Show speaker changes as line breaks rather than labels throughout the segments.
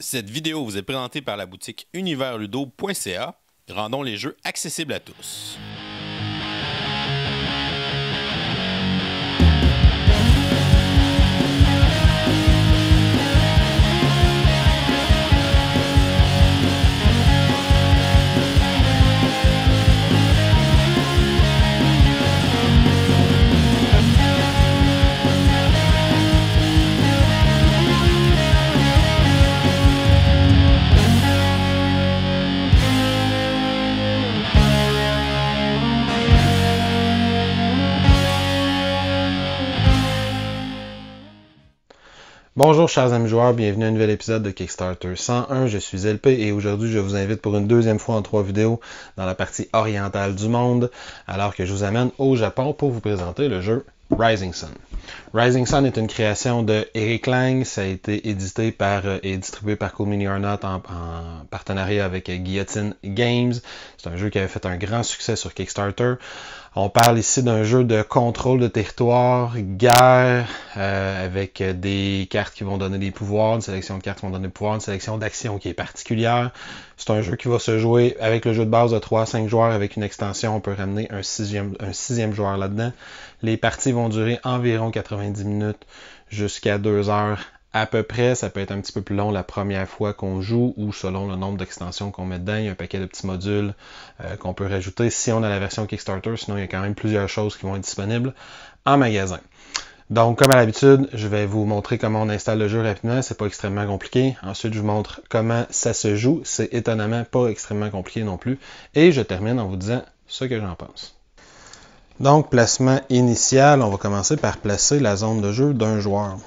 Cette vidéo vous est présentée par la boutique universludo.ca. Rendons les jeux accessibles à tous. Bonjour chers amis joueurs, bienvenue à un nouvel épisode de Kickstarter 101, je suis LP et aujourd'hui je vous invite pour une deuxième fois en trois vidéos dans la partie orientale du monde alors que je vous amène au Japon pour vous présenter le jeu Rising Sun. Rising Sun est une création de Eric Lang, ça a été édité par euh, et distribué par Cool Mini en, en partenariat avec euh, Guillotine Games. C'est un jeu qui avait fait un grand succès sur Kickstarter. On parle ici d'un jeu de contrôle de territoire, guerre, euh, avec des cartes qui vont donner des pouvoirs, une sélection de cartes qui vont donner des pouvoirs, une sélection d'actions qui est particulière. C'est un jeu qui va se jouer avec le jeu de base de 3 à 5 joueurs, avec une extension, on peut ramener un sixième, un sixième joueur là-dedans. Les parties vont durer environ 90 minutes jusqu'à 2 heures à peu près, ça peut être un petit peu plus long la première fois qu'on joue ou selon le nombre d'extensions qu'on met dedans. Il y a un paquet de petits modules euh, qu'on peut rajouter si on a la version Kickstarter, sinon il y a quand même plusieurs choses qui vont être disponibles en magasin. Donc, comme à l'habitude, je vais vous montrer comment on installe le jeu rapidement. C'est pas extrêmement compliqué. Ensuite, je vous montre comment ça se joue. C'est étonnamment pas extrêmement compliqué non plus. Et je termine en vous disant ce que j'en pense. Donc, placement initial, on va commencer par placer la zone de jeu d'un joueur.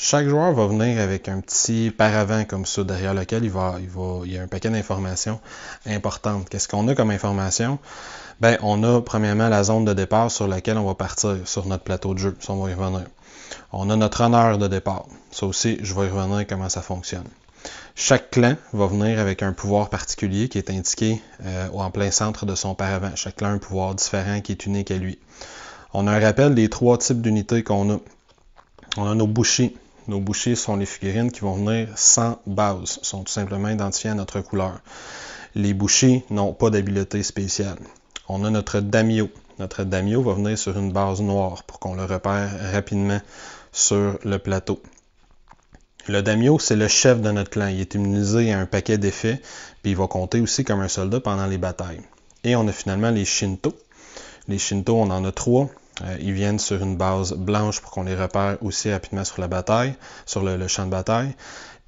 Chaque joueur va venir avec un petit paravent comme ça, derrière lequel il va, il, y a un paquet d'informations importantes. Qu'est-ce qu'on a comme information? Ben, on a premièrement la zone de départ sur laquelle on va partir sur notre plateau de jeu. Ça, on va y revenir. On a notre honneur de départ. Ça aussi, je vais y revenir comment ça fonctionne. Chaque clan va venir avec un pouvoir particulier qui est indiqué euh, en plein centre de son paravent. Chaque clan a un pouvoir différent qui est unique à lui. On a un rappel des trois types d'unités qu'on a. On a nos bouchers. Nos bouchers sont les figurines qui vont venir sans base, sont tout simplement identifiées à notre couleur. Les bouchers n'ont pas d'habileté spéciale. On a notre damio. Notre damio va venir sur une base noire pour qu'on le repère rapidement sur le plateau. Le Damio, c'est le chef de notre clan. Il est immunisé à un paquet d'effets, puis il va compter aussi comme un soldat pendant les batailles. Et on a finalement les Shinto. Les Shinto, on en a trois. Euh, ils viennent sur une base blanche pour qu'on les repère aussi rapidement sur la bataille, sur le, champ de bataille.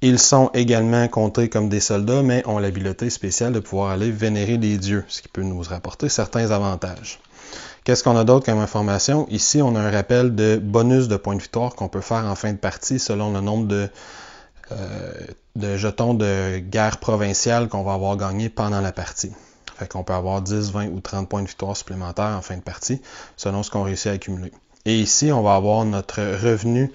Ils sont également comptés comme des soldats, mais ont l'habileté spéciale de pouvoir aller vénérer les dieux, ce qui peut nous rapporter certains avantages. Qu'est-ce qu'on a d'autre comme information? Ici, on a un rappel de bonus de points de victoire qu'on peut faire en fin de partie selon le nombre de, euh, de jetons de guerre provinciale qu'on va avoir gagné pendant la partie. Fait qu'on peut avoir 10, 20 ou 30 points de victoire supplémentaires en fin de partie, selon ce qu'on réussit à accumuler. Et ici, on va avoir notre revenu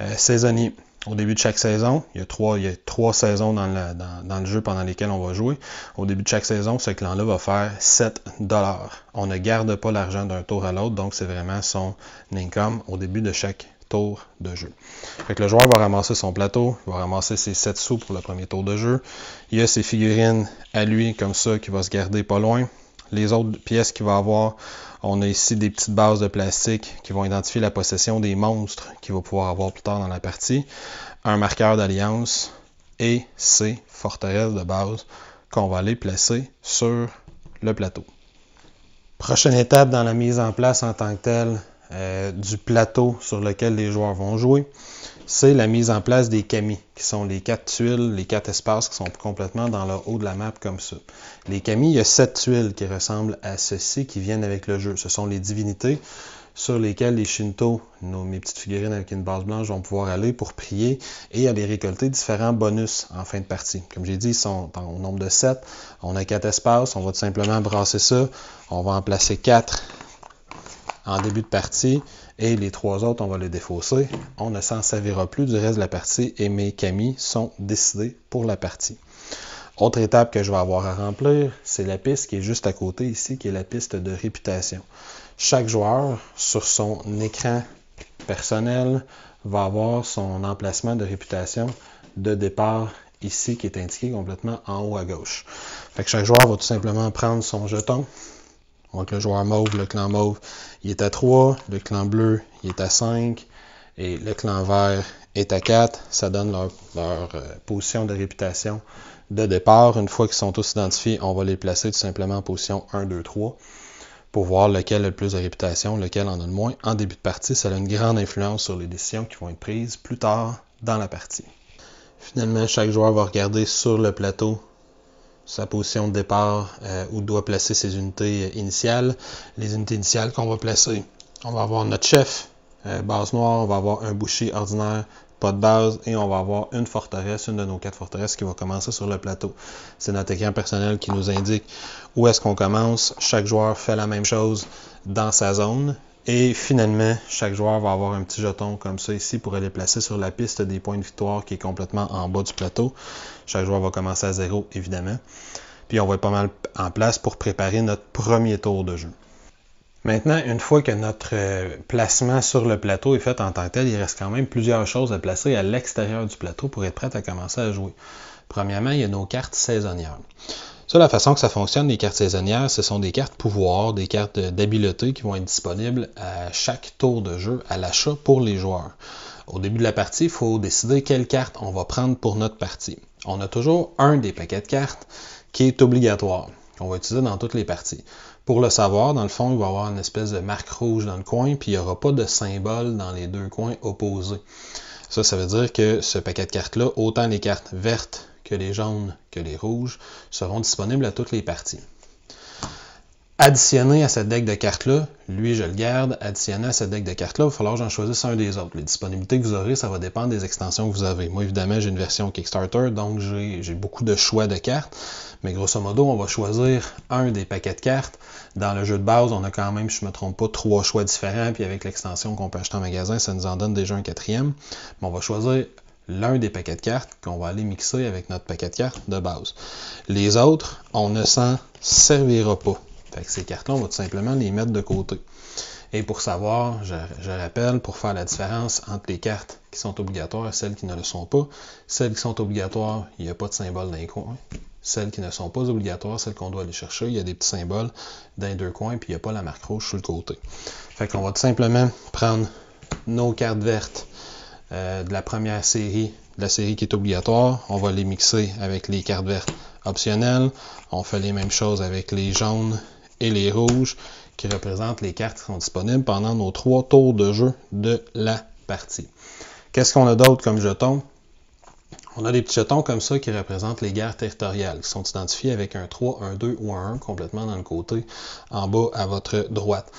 euh, saisonnier. Au début de chaque saison, il y a trois, trois saisons dans, le jeu pendant lesquelles on va jouer. Au début de chaque saison, ce clan-là va faire 7 dollars. On ne garde pas l'argent d'un tour à l'autre, donc c'est vraiment son income au début de chaque tour de jeu. le joueur va ramasser son plateau, il va ramasser ses 7 sous pour le premier tour de jeu. Il y a ses figurines à lui comme ça qui va se garder pas loin. Les autres pièces qu'il va avoir, on a ici des petites bases de plastique qui vont identifier la possession des monstres qu'il va pouvoir avoir plus tard dans la partie. Un marqueur d'alliance et ses forteresses de base qu'on va aller placer sur le plateau. Prochaine étape dans la mise en place en tant que telle, euh, du plateau sur lequel les joueurs vont jouer, c'est la mise en place des camis, qui sont les quatre tuiles, les quatre espaces qui sont complètement dans le haut de la map comme ça. Les camis, il y a sept tuiles qui ressemblent à ceci, qui viennent avec le jeu. Ce sont les divinités sur lesquelles les Shinto, nos, mes petites figurines avec une base blanche, vont pouvoir aller pour prier et aller récolter différents bonus en fin de partie. Comme j'ai dit, ils sont au nombre de sept. On a quatre espaces. On va tout simplement brasser ça. On va en placer quatre en début de partie et les trois autres, on va les défausser. On ne s'en servira plus du reste de la partie et mes camis sont décidés pour la partie. Autre étape que je vais avoir à remplir, c'est la piste qui est juste à côté ici, qui est la piste de réputation. Chaque joueur, sur son écran personnel, va avoir son emplacement de réputation de départ ici qui est indiqué complètement en haut à gauche. chaque joueur va tout simplement prendre son jeton, donc le joueur mauve, le clan mauve, il est à 3, le clan bleu, il est à 5, et le clan vert est à 4. Ça donne leur, euh, position de réputation de départ. Une fois qu'ils sont tous identifiés, on va les placer tout simplement en position 1, 2, 3 pour voir lequel a le plus de réputation, lequel en a le moins. En début de partie, ça a une grande influence sur les décisions qui vont être prises plus tard dans la partie. Finalement, chaque joueur va regarder sur le plateau sa position de départ euh, où doit placer ses unités initiales. Les unités initiales qu'on va placer, on va avoir notre chef, euh, base noire, on va avoir un boucher ordinaire, pas de base, et on va avoir une forteresse, une de nos quatre forteresses qui va commencer sur le plateau. C'est notre écran personnel qui nous indique où est-ce qu'on commence. Chaque joueur fait la même chose dans sa zone. Et finalement, chaque joueur va avoir un petit jeton comme ça ici pour aller placer sur la piste des points de victoire qui est complètement en bas du plateau. Chaque joueur va commencer à zéro, évidemment. Puis on va être pas mal en place pour préparer notre premier tour de jeu. Maintenant, une fois que notre euh, placement sur le plateau est fait en tant que tel, il reste quand même plusieurs choses à placer à l'extérieur du plateau pour être prêt à commencer à jouer. Premièrement, il y a nos cartes saisonnières. Ça, la façon que ça fonctionne, les cartes saisonnières, ce sont des cartes pouvoir, des cartes d'habileté qui vont être disponibles à chaque tour de jeu à l'achat pour les joueurs. Au début de la partie, il faut décider quelle carte on va prendre pour notre partie. On a toujours un des paquets de cartes qui est obligatoire, qu'on va utiliser dans toutes les parties. Pour le savoir, dans le fond, il va y avoir une espèce de marque rouge dans le coin, puis il n'y aura pas de symbole dans les deux coins opposés. Ça, ça veut dire que ce paquet de cartes-là, autant les cartes vertes que les jaunes, que les rouges, seront disponibles à toutes les parties. Additionné à cette deck de cartes-là, lui je le garde, Additionner à cette deck de cartes-là, il va falloir que j'en choisisse un des autres. Les disponibilités que vous aurez, ça va dépendre des extensions que vous avez. Moi évidemment j'ai une version Kickstarter, donc j'ai beaucoup de choix de cartes, mais grosso modo on va choisir un des paquets de cartes. Dans le jeu de base, on a quand même, je ne me trompe pas, trois choix différents, puis avec l'extension qu'on peut acheter en magasin, ça nous en donne déjà un quatrième. Mais on va choisir l'un des paquets de cartes qu'on va aller mixer avec notre paquet de cartes de base. Les autres, on ne s'en servira pas. Fait que ces cartes-là, on va tout simplement les mettre de côté. Et pour savoir, je, rappelle, pour faire la différence entre les cartes qui sont obligatoires et celles qui ne le sont pas, celles qui sont obligatoires, il n'y a pas de symbole dans les coins. Celles qui ne sont pas obligatoires, celles qu'on doit aller chercher, il y a des petits symboles dans les deux coins, puis il n'y a pas la marque rouge sur le côté. Fait qu'on va tout simplement prendre nos cartes vertes euh, de la première série, de la série qui est obligatoire. On va les mixer avec les cartes vertes optionnelles. On fait les mêmes choses avec les jaunes et les rouges qui représentent les cartes qui sont disponibles pendant nos trois tours de jeu de la partie. Qu'est-ce qu'on a d'autre comme jetons? On a des petits jetons comme ça qui représentent les guerres territoriales, qui sont identifiés avec un 3, un 2 ou un 1 complètement dans le côté en bas à votre droite.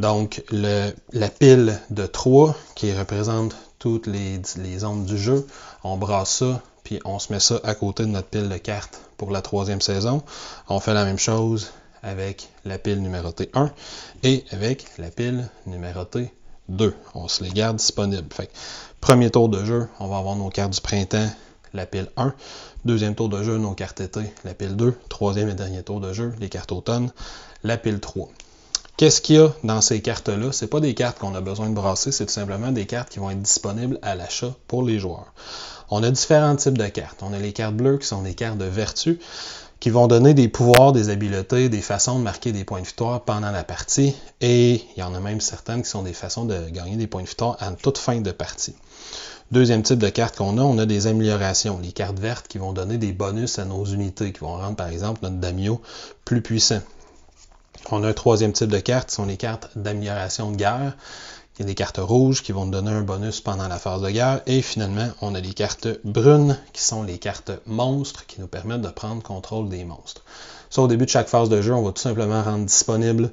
Donc, la pile de 3 qui représente toutes les, les ondes du jeu, on brasse ça, puis on se met ça à côté de notre pile de cartes pour la troisième saison. On fait la même chose avec la pile numérotée 1 et avec la pile numérotée 2. On se les garde disponibles. Fait premier tour de jeu, on va avoir nos cartes du printemps, la pile 1. Deuxième tour de jeu, nos cartes été, la pile 2. Troisième et dernier tour de jeu, les cartes automne, la pile 3. Qu'est-ce qu'il y a dans ces cartes-là? Ce pas des cartes qu'on a besoin de brasser, c'est tout simplement des cartes qui vont être disponibles à l'achat pour les joueurs. On a différents types de cartes. On a les cartes bleues qui sont des cartes de vertu qui vont donner des pouvoirs, des habiletés, des façons de marquer des points de victoire pendant la partie. Et il y en a même certaines qui sont des façons de gagner des points de victoire à toute fin de partie. Deuxième type de cartes qu'on a, on a des améliorations. Les cartes vertes qui vont donner des bonus à nos unités, qui vont rendre par exemple notre Damio plus puissant. On a un troisième type de cartes, ce sont les cartes d'amélioration de guerre. Il y a des cartes rouges qui vont nous donner un bonus pendant la phase de guerre. Et finalement, on a les cartes brunes, qui sont les cartes monstres, qui nous permettent de prendre contrôle des monstres. Ça, au début de chaque phase de jeu, on va tout simplement rendre disponible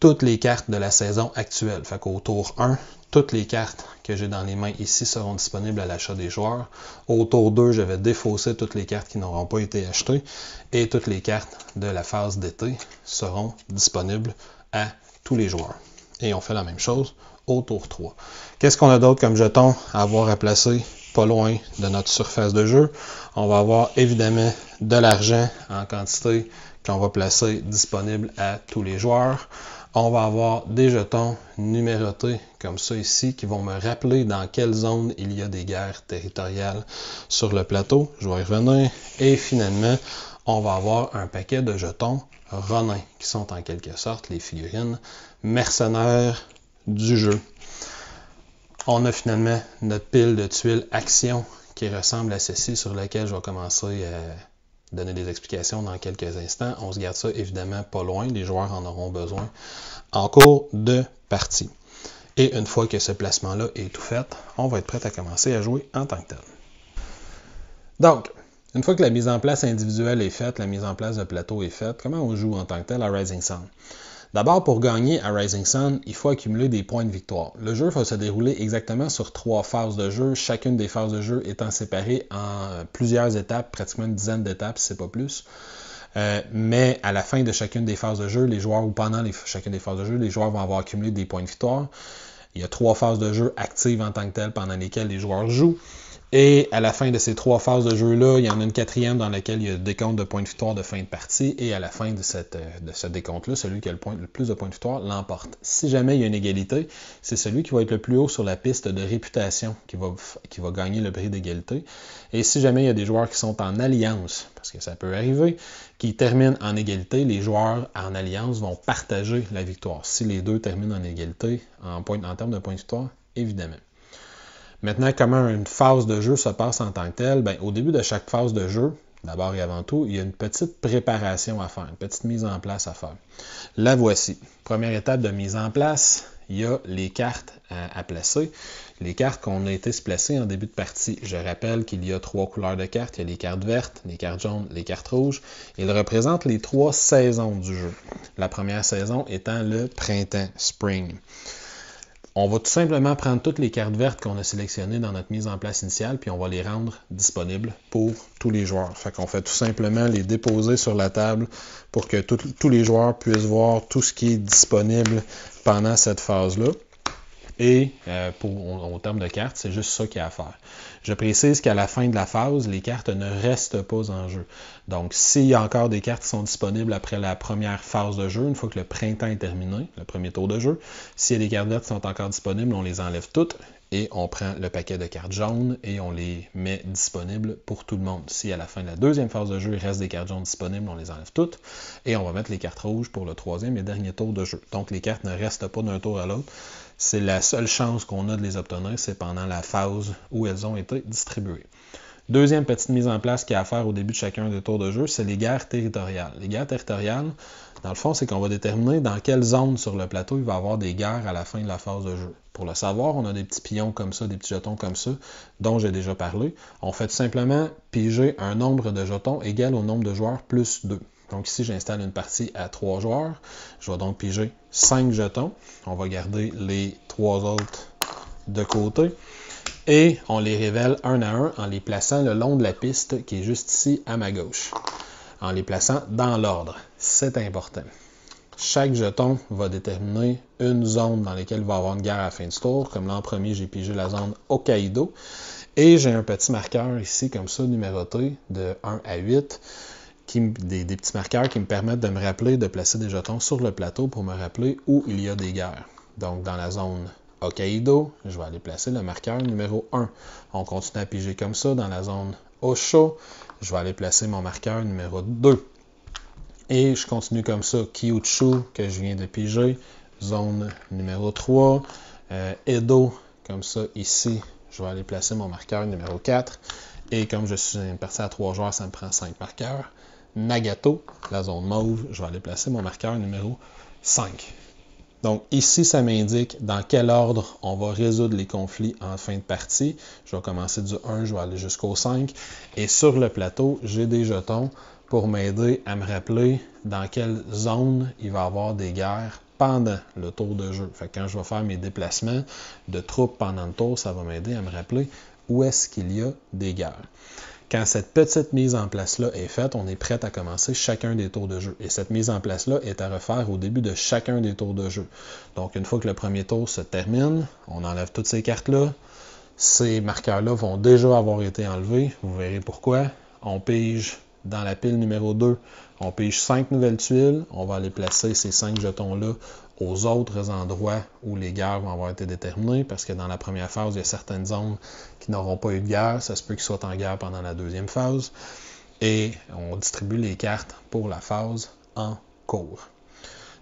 toutes les cartes de la saison actuelle. Fait qu'au tour 1, toutes les cartes que j'ai dans les mains ici seront disponibles à l'achat des joueurs. Au tour 2, je vais défausser toutes les cartes qui n'auront pas été achetées et toutes les cartes de la phase d'été seront disponibles à tous les joueurs. Et on fait la même chose au tour 3. Qu'est-ce qu'on a d'autre comme jetons à avoir à placer pas loin de notre surface de jeu? On va avoir évidemment de l'argent en quantité qu'on va placer disponible à tous les joueurs on va avoir des jetons numérotés comme ça ici qui vont me rappeler dans quelle zone il y a des guerres territoriales sur le plateau. Je vais y revenir. Et finalement, on va avoir un paquet de jetons Ronin qui sont en quelque sorte les figurines mercenaires du jeu. On a finalement notre pile de tuiles action qui ressemble à ceci sur laquelle je vais commencer à euh, donner des explications dans quelques instants. On se garde ça évidemment pas loin, les joueurs en auront besoin en cours de partie. Et une fois que ce placement-là est tout fait, on va être prêt à commencer à jouer en tant que tel. Donc, une fois que la mise en place individuelle est faite, la mise en place de plateau est faite, comment on joue en tant que tel à Rising Sun? D'abord, pour gagner à Rising Sun, il faut accumuler des points de victoire. Le jeu va se dérouler exactement sur trois phases de jeu, chacune des phases de jeu étant séparée en euh, plusieurs étapes, pratiquement une dizaine d'étapes, si c'est pas plus. Euh, mais à la fin de chacune des phases de jeu, les joueurs, ou pendant chacune des phases de jeu, les joueurs vont avoir accumulé des points de victoire. Il y a trois phases de jeu actives en tant que telles pendant lesquelles les joueurs jouent. Et à la fin de ces trois phases de jeu-là, il y en a une quatrième dans laquelle il y a décompte de points de victoire de fin de partie. Et à la fin de, cette, euh, de ce décompte-là, celui qui a le, plus de points de victoire l'emporte. Si jamais il y a une égalité, c'est celui qui va être le plus haut sur la piste de réputation qui va, qui va gagner le prix d'égalité. Et si jamais il y a des joueurs qui sont en alliance, parce que ça peut arriver, qui terminent en égalité, les joueurs en alliance vont partager la victoire. Si les deux terminent en égalité en, point, en termes de points de victoire, évidemment. Maintenant, comment une phase de jeu se passe en tant que telle? Ben, au début de chaque phase de jeu, d'abord et avant tout, il y a une petite préparation à faire, une petite mise en place à faire. La voici. Première étape de mise en place, il y a les cartes à, placer. Les cartes qu'on a été se placer en début de partie. Je rappelle qu'il y a trois couleurs de cartes. Il y a les cartes vertes, les cartes jaunes, les cartes rouges. Ils représentent les trois saisons du jeu. La première saison étant le printemps, spring. On va tout simplement prendre toutes les cartes vertes qu'on a sélectionnées dans notre mise en place initiale, puis on va les rendre disponibles pour tous les joueurs. Fait qu'on fait tout simplement les déposer sur la table pour que tous les joueurs puissent voir tout ce qui est disponible pendant cette phase-là. Et euh, pour, de cartes, c'est juste ça qu'il y a à faire. Je précise qu'à la fin de la phase, les cartes ne restent pas en jeu. Donc, s'il y a encore des cartes qui sont disponibles après la première phase de jeu, une fois que le printemps est terminé, le premier tour de jeu, s'il y a des cartes vertes qui sont encore disponibles, on les enlève toutes et on prend le paquet de cartes jaunes et on les met disponibles pour tout le monde. Si à la fin de la deuxième phase de jeu, il reste des cartes jaunes disponibles, on les enlève toutes et on va mettre les cartes rouges pour le troisième et dernier tour de jeu. Donc les cartes ne restent pas d'un tour à l'autre, c'est la seule chance qu'on a de les obtenir, c'est pendant la phase où elles ont été distribuées. Deuxième petite mise en place qu'il y a à faire au début de chacun des tours de jeu, c'est les guerres territoriales. Les guerres territoriales, dans le fond, c'est qu'on va déterminer dans quelle zone sur le plateau il va y avoir des guerres à la fin de la phase de jeu. Pour le savoir, on a des petits pions comme ça, des petits jetons comme ça, dont j'ai déjà parlé. On fait tout simplement piger un nombre de jetons égal au nombre de joueurs plus 2. Donc ici, j'installe une partie à trois joueurs. Je vais donc piger cinq jetons. On va garder les trois autres de côté. Et on les révèle un à un en les plaçant le long de la piste qui est juste ici à ma gauche. En les plaçant dans l'ordre. C'est important. Chaque jeton va déterminer une zone dans laquelle il va y avoir une guerre à fin du tour. Comme là, en premier, j'ai pigé la zone Hokkaido. Et j'ai un petit marqueur ici, comme ça, numéroté de 1 à 8 des, petits marqueurs qui me permettent de me rappeler de placer des jetons sur le plateau pour me rappeler où il y a des guerres. Donc, dans la zone Hokkaido, je vais aller placer le marqueur numéro 1. On continue à piger comme ça. Dans la zone Osho, je vais aller placer mon marqueur numéro 2. Et je continue comme ça. Kyuchu, que je viens de piger, zone numéro 3. Euh, Edo, comme ça, ici, je vais aller placer mon marqueur numéro 4. Et comme je suis un à 3 joueurs, ça me prend 5 marqueurs. Nagato, la zone mauve, je vais aller placer mon marqueur numéro 5. Donc ici, ça m'indique dans quel ordre on va résoudre les conflits en fin de partie. Je vais commencer du 1, je vais aller jusqu'au 5. Et sur le plateau, j'ai des jetons pour m'aider à me rappeler dans quelle zone il va y avoir des guerres pendant le tour de jeu. Fait quand je vais faire mes déplacements de troupes pendant le tour, ça va m'aider à me rappeler où est-ce qu'il y a des guerres. Quand cette petite mise en place-là est faite, on est prêt à commencer chacun des tours de jeu. Et cette mise en place-là est à refaire au début de chacun des tours de jeu. Donc, une fois que le premier tour se termine, on enlève toutes ces cartes-là. Ces marqueurs-là vont déjà avoir été enlevés. Vous verrez pourquoi. On pige dans la pile numéro 2, on pige 5 nouvelles tuiles. On va aller placer ces 5 jetons-là aux autres endroits où les guerres vont avoir été déterminées, parce que dans la première phase, il y a certaines zones qui n'auront pas eu de guerre, ça se peut qu'ils soient en guerre pendant la deuxième phase, et on distribue les cartes pour la phase en cours.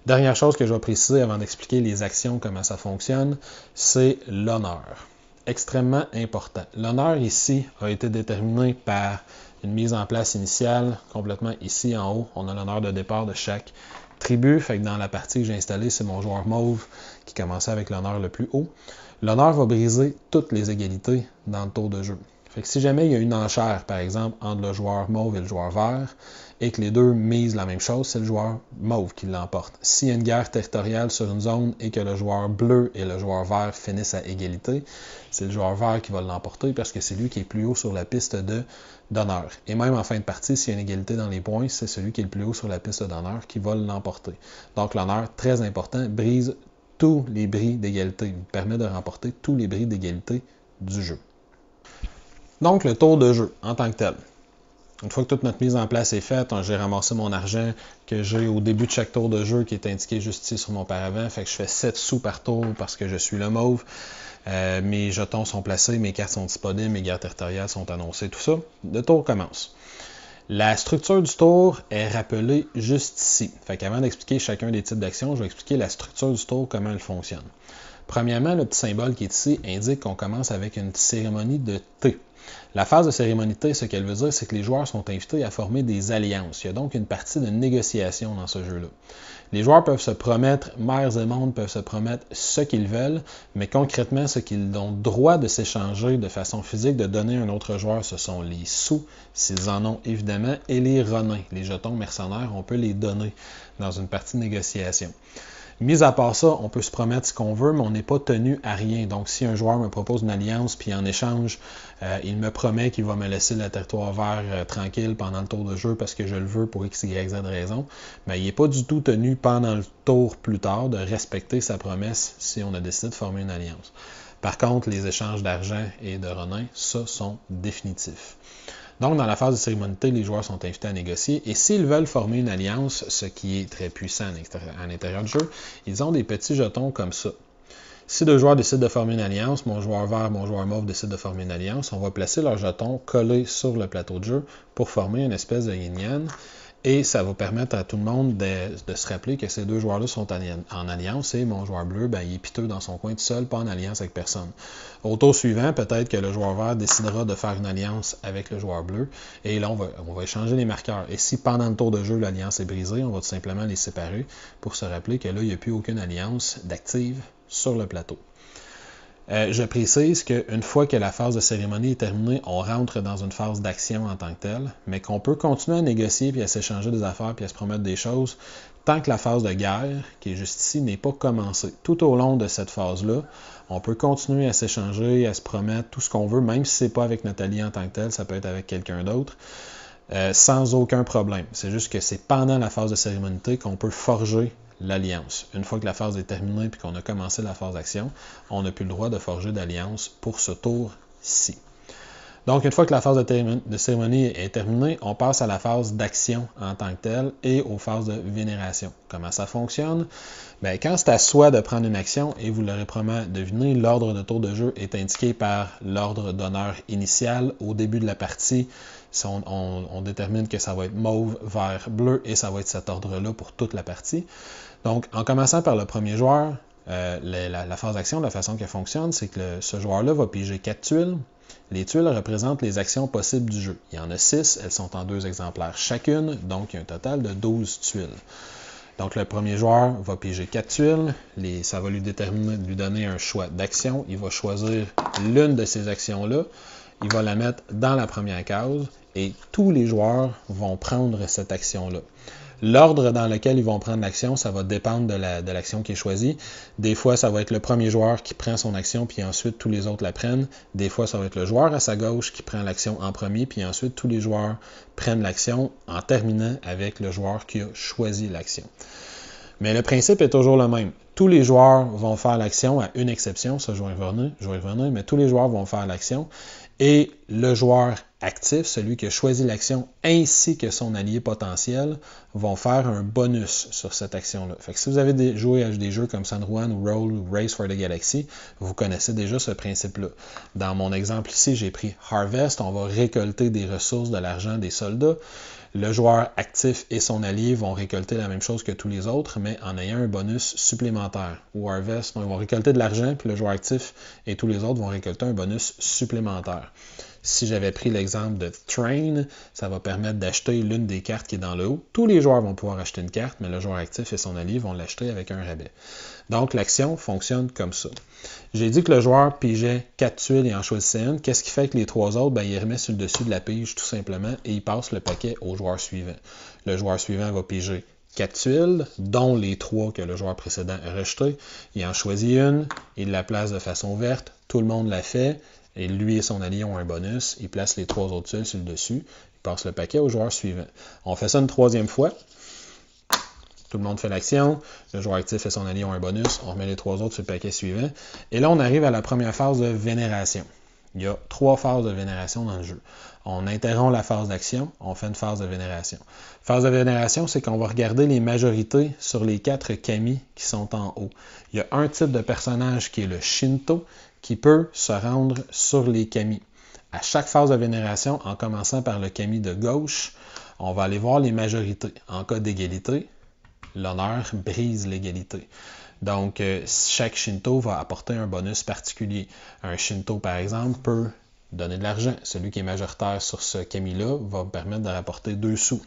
Dernière chose que je vais préciser avant d'expliquer les actions, comment ça fonctionne, c'est l'honneur. Extrêmement important. L'honneur ici a été déterminé par une mise en place initiale complètement ici en haut. On a l'honneur de départ de chaque tribu. Fait que dans la partie que j'ai installée, c'est mon joueur mauve qui commençait avec l'honneur le plus haut. L'honneur va briser toutes les égalités dans le tour de jeu. Fait que si jamais il y a une enchère, par exemple, entre le joueur mauve et le joueur vert, et que les deux misent la même chose, c'est le joueur mauve qui l'emporte. S'il y a une guerre territoriale sur une zone et que le joueur bleu et le joueur vert finissent à égalité, c'est le joueur vert qui va l'emporter parce que c'est lui qui est plus haut sur la piste de d'honneur. Et même en fin de partie, s'il y a une égalité dans les points, c'est celui qui est le plus haut sur la piste d'honneur qui va l'emporter. Donc l'honneur, très important, brise tous les bris d'égalité, permet de remporter tous les bris d'égalité du jeu. Donc le tour de jeu en tant que tel. Une fois que toute notre mise en place est faite, hein, j'ai ramassé mon argent que j'ai au début de chaque tour de jeu qui est indiqué juste ici sur mon paravent. Fait que je fais 7 sous par tour parce que je suis le mauve. Euh, mes jetons sont placés, mes cartes sont disponibles, mes guerres territoriales sont annoncées, tout ça. Le tour commence. La structure du tour est rappelée juste ici. Fait qu'avant d'expliquer chacun des types d'actions, je vais expliquer la structure du tour, comment elle fonctionne. Premièrement, le petit symbole qui est ici indique qu'on commence avec une cérémonie de thé. La phase de cérémonie de thé, ce qu'elle veut dire, c'est que les joueurs sont invités à former des alliances. Il y a donc une partie de négociation dans ce jeu-là. Les joueurs peuvent se promettre, mères et mondes peuvent se promettre ce qu'ils veulent, mais concrètement, ce qu'ils ont droit de s'échanger de façon physique, de donner à un autre joueur, ce sont les sous, s'ils en ont évidemment, et les renins. Les jetons mercenaires, on peut les donner dans une partie de négociation. Mis à part ça, on peut se promettre ce qu'on veut, mais on n'est pas tenu à rien. Donc, si un joueur me propose une alliance, puis en échange, euh, il me promet qu'il va me laisser le territoire vert euh, tranquille pendant le tour de jeu parce que je le veux pour X, Y, Z raison, mais il n'est pas du tout tenu pendant le tour plus tard de respecter sa promesse si on a décidé de former une alliance. Par contre, les échanges d'argent et de renin, ça, sont définitifs. Donc, dans la phase de cérémonie, les joueurs sont invités à négocier et s'ils veulent former une alliance, ce qui est très puissant à l'intérieur du jeu, ils ont des petits jetons comme ça. Si deux joueurs décident de former une alliance, mon joueur vert, mon joueur mauve décident de former une alliance, on va placer leurs jetons collés sur le plateau de jeu pour former une espèce de yin-yang et ça va permettre à tout le monde de, se rappeler que ces deux joueurs-là sont en, alliance et mon joueur bleu, ben, il est piteux dans son coin tout seul, pas en alliance avec personne. Au tour suivant, peut-être que le joueur vert décidera de faire une alliance avec le joueur bleu et là, on va, on va échanger les marqueurs. Et si pendant le tour de jeu, l'alliance est brisée, on va tout simplement les séparer pour se rappeler que là, il n'y a plus aucune alliance d'active sur le plateau. Euh, je précise qu'une fois que la phase de cérémonie est terminée, on rentre dans une phase d'action en tant que telle, mais qu'on peut continuer à négocier, puis à s'échanger des affaires, puis à se promettre des choses, tant que la phase de guerre, qui est juste ici, n'est pas commencée. Tout au long de cette phase-là, on peut continuer à s'échanger, à se promettre tout ce qu'on veut, même si ce n'est pas avec Nathalie en tant que tel, ça peut être avec quelqu'un d'autre. Euh, sans aucun problème. C'est juste que c'est pendant la phase de cérémonie qu'on peut forger l'alliance. Une fois que la phase est terminée et qu'on a commencé la phase d'action, on n'a plus le droit de forger d'alliance pour ce tour-ci. Donc, une fois que la phase de, cérémonie est terminée, on passe à la phase d'action en tant que telle et aux phases de vénération. Comment ça fonctionne? Ben, quand c'est à soi de prendre une action, et vous l'aurez probablement deviné, l'ordre de tour de jeu est indiqué par l'ordre d'honneur initial au début de la partie on, détermine que ça va être mauve, vert, bleu, et ça va être cet ordre-là pour toute la partie. Donc, en commençant par le premier joueur, euh, la, phase d'action, la façon qu'elle fonctionne, c'est que ce joueur-là va piger quatre tuiles. Les tuiles représentent les actions possibles du jeu. Il y en a six, elles sont en deux exemplaires chacune, donc il y a un total de 12 tuiles. Donc le premier joueur va piger quatre tuiles, ça va lui déterminer, lui donner un choix d'action. Il va choisir l'une de ces actions-là, il va la mettre dans la première case et tous les joueurs vont prendre cette action-là. L'ordre dans lequel ils vont prendre l'action, ça va dépendre de l'action qui est choisie. Des fois, ça va être le premier joueur qui prend son action, puis ensuite tous les autres la prennent. Des fois, ça va être le joueur à sa gauche qui prend l'action en premier, puis ensuite tous les joueurs prennent l'action en terminant avec le joueur qui a choisi l'action. Mais le principe est toujours le même. Tous les joueurs vont faire l'action, à une exception, ça je vais revenir, je mais tous les joueurs vont faire l'action. Et le joueur actif, celui qui a choisi l'action, ainsi que son allié potentiel, vont faire un bonus sur cette action-là. Fait que si vous avez joué à des jeux comme San Juan Roll Race for the Galaxy, vous connaissez déjà ce principe-là. Dans mon exemple ici, j'ai pris Harvest, on va récolter des ressources, de l'argent des soldats le joueur actif et son allié vont récolter la même chose que tous les autres, mais en ayant un bonus supplémentaire ou harvest. ils vont récolter de l'argent, puis le joueur actif et tous les autres vont récolter un bonus supplémentaire. Si j'avais pris l'exemple de Train, ça va permettre d'acheter l'une des cartes qui est dans le haut. Tous les joueurs vont pouvoir acheter une carte, mais le joueur actif et son allié vont l'acheter avec un rabais. Donc l'action fonctionne comme ça. J'ai dit que le joueur pigeait 4 tuiles et en choisissait une. Qu'est-ce qui fait que les trois autres, ben, il remet sur le dessus de la pige tout simplement et il passe le paquet au joueur suivant. Le joueur suivant va piger 4 tuiles, dont les trois que le joueur précédent a rejetées. Il en choisit une, il la place de façon verte, tout le monde la fait, et lui et son allié ont un bonus. Il place les trois autres seuls sur le dessus. Il passe le paquet au joueur suivant. On fait ça une troisième fois. Tout le monde fait l'action. Le joueur actif et son allié ont un bonus. On remet les trois autres sur le paquet suivant. Et là, on arrive à la première phase de vénération. Il y a trois phases de vénération dans le jeu. On interrompt la phase d'action, on fait une phase de vénération. Phase de vénération, c'est qu'on va regarder les majorités sur les quatre camis qui sont en haut. Il y a un type de personnage qui est le Shinto, qui peut se rendre sur les camis. À chaque phase de vénération, en commençant par le camis de gauche, on va aller voir les majorités. En cas d'égalité, l'honneur brise l'égalité. Donc, euh, chaque Shinto va apporter un bonus particulier. Un Shinto, par exemple, peut donner de l'argent. Celui qui est majoritaire sur ce camis-là va permettre de rapporter deux sous.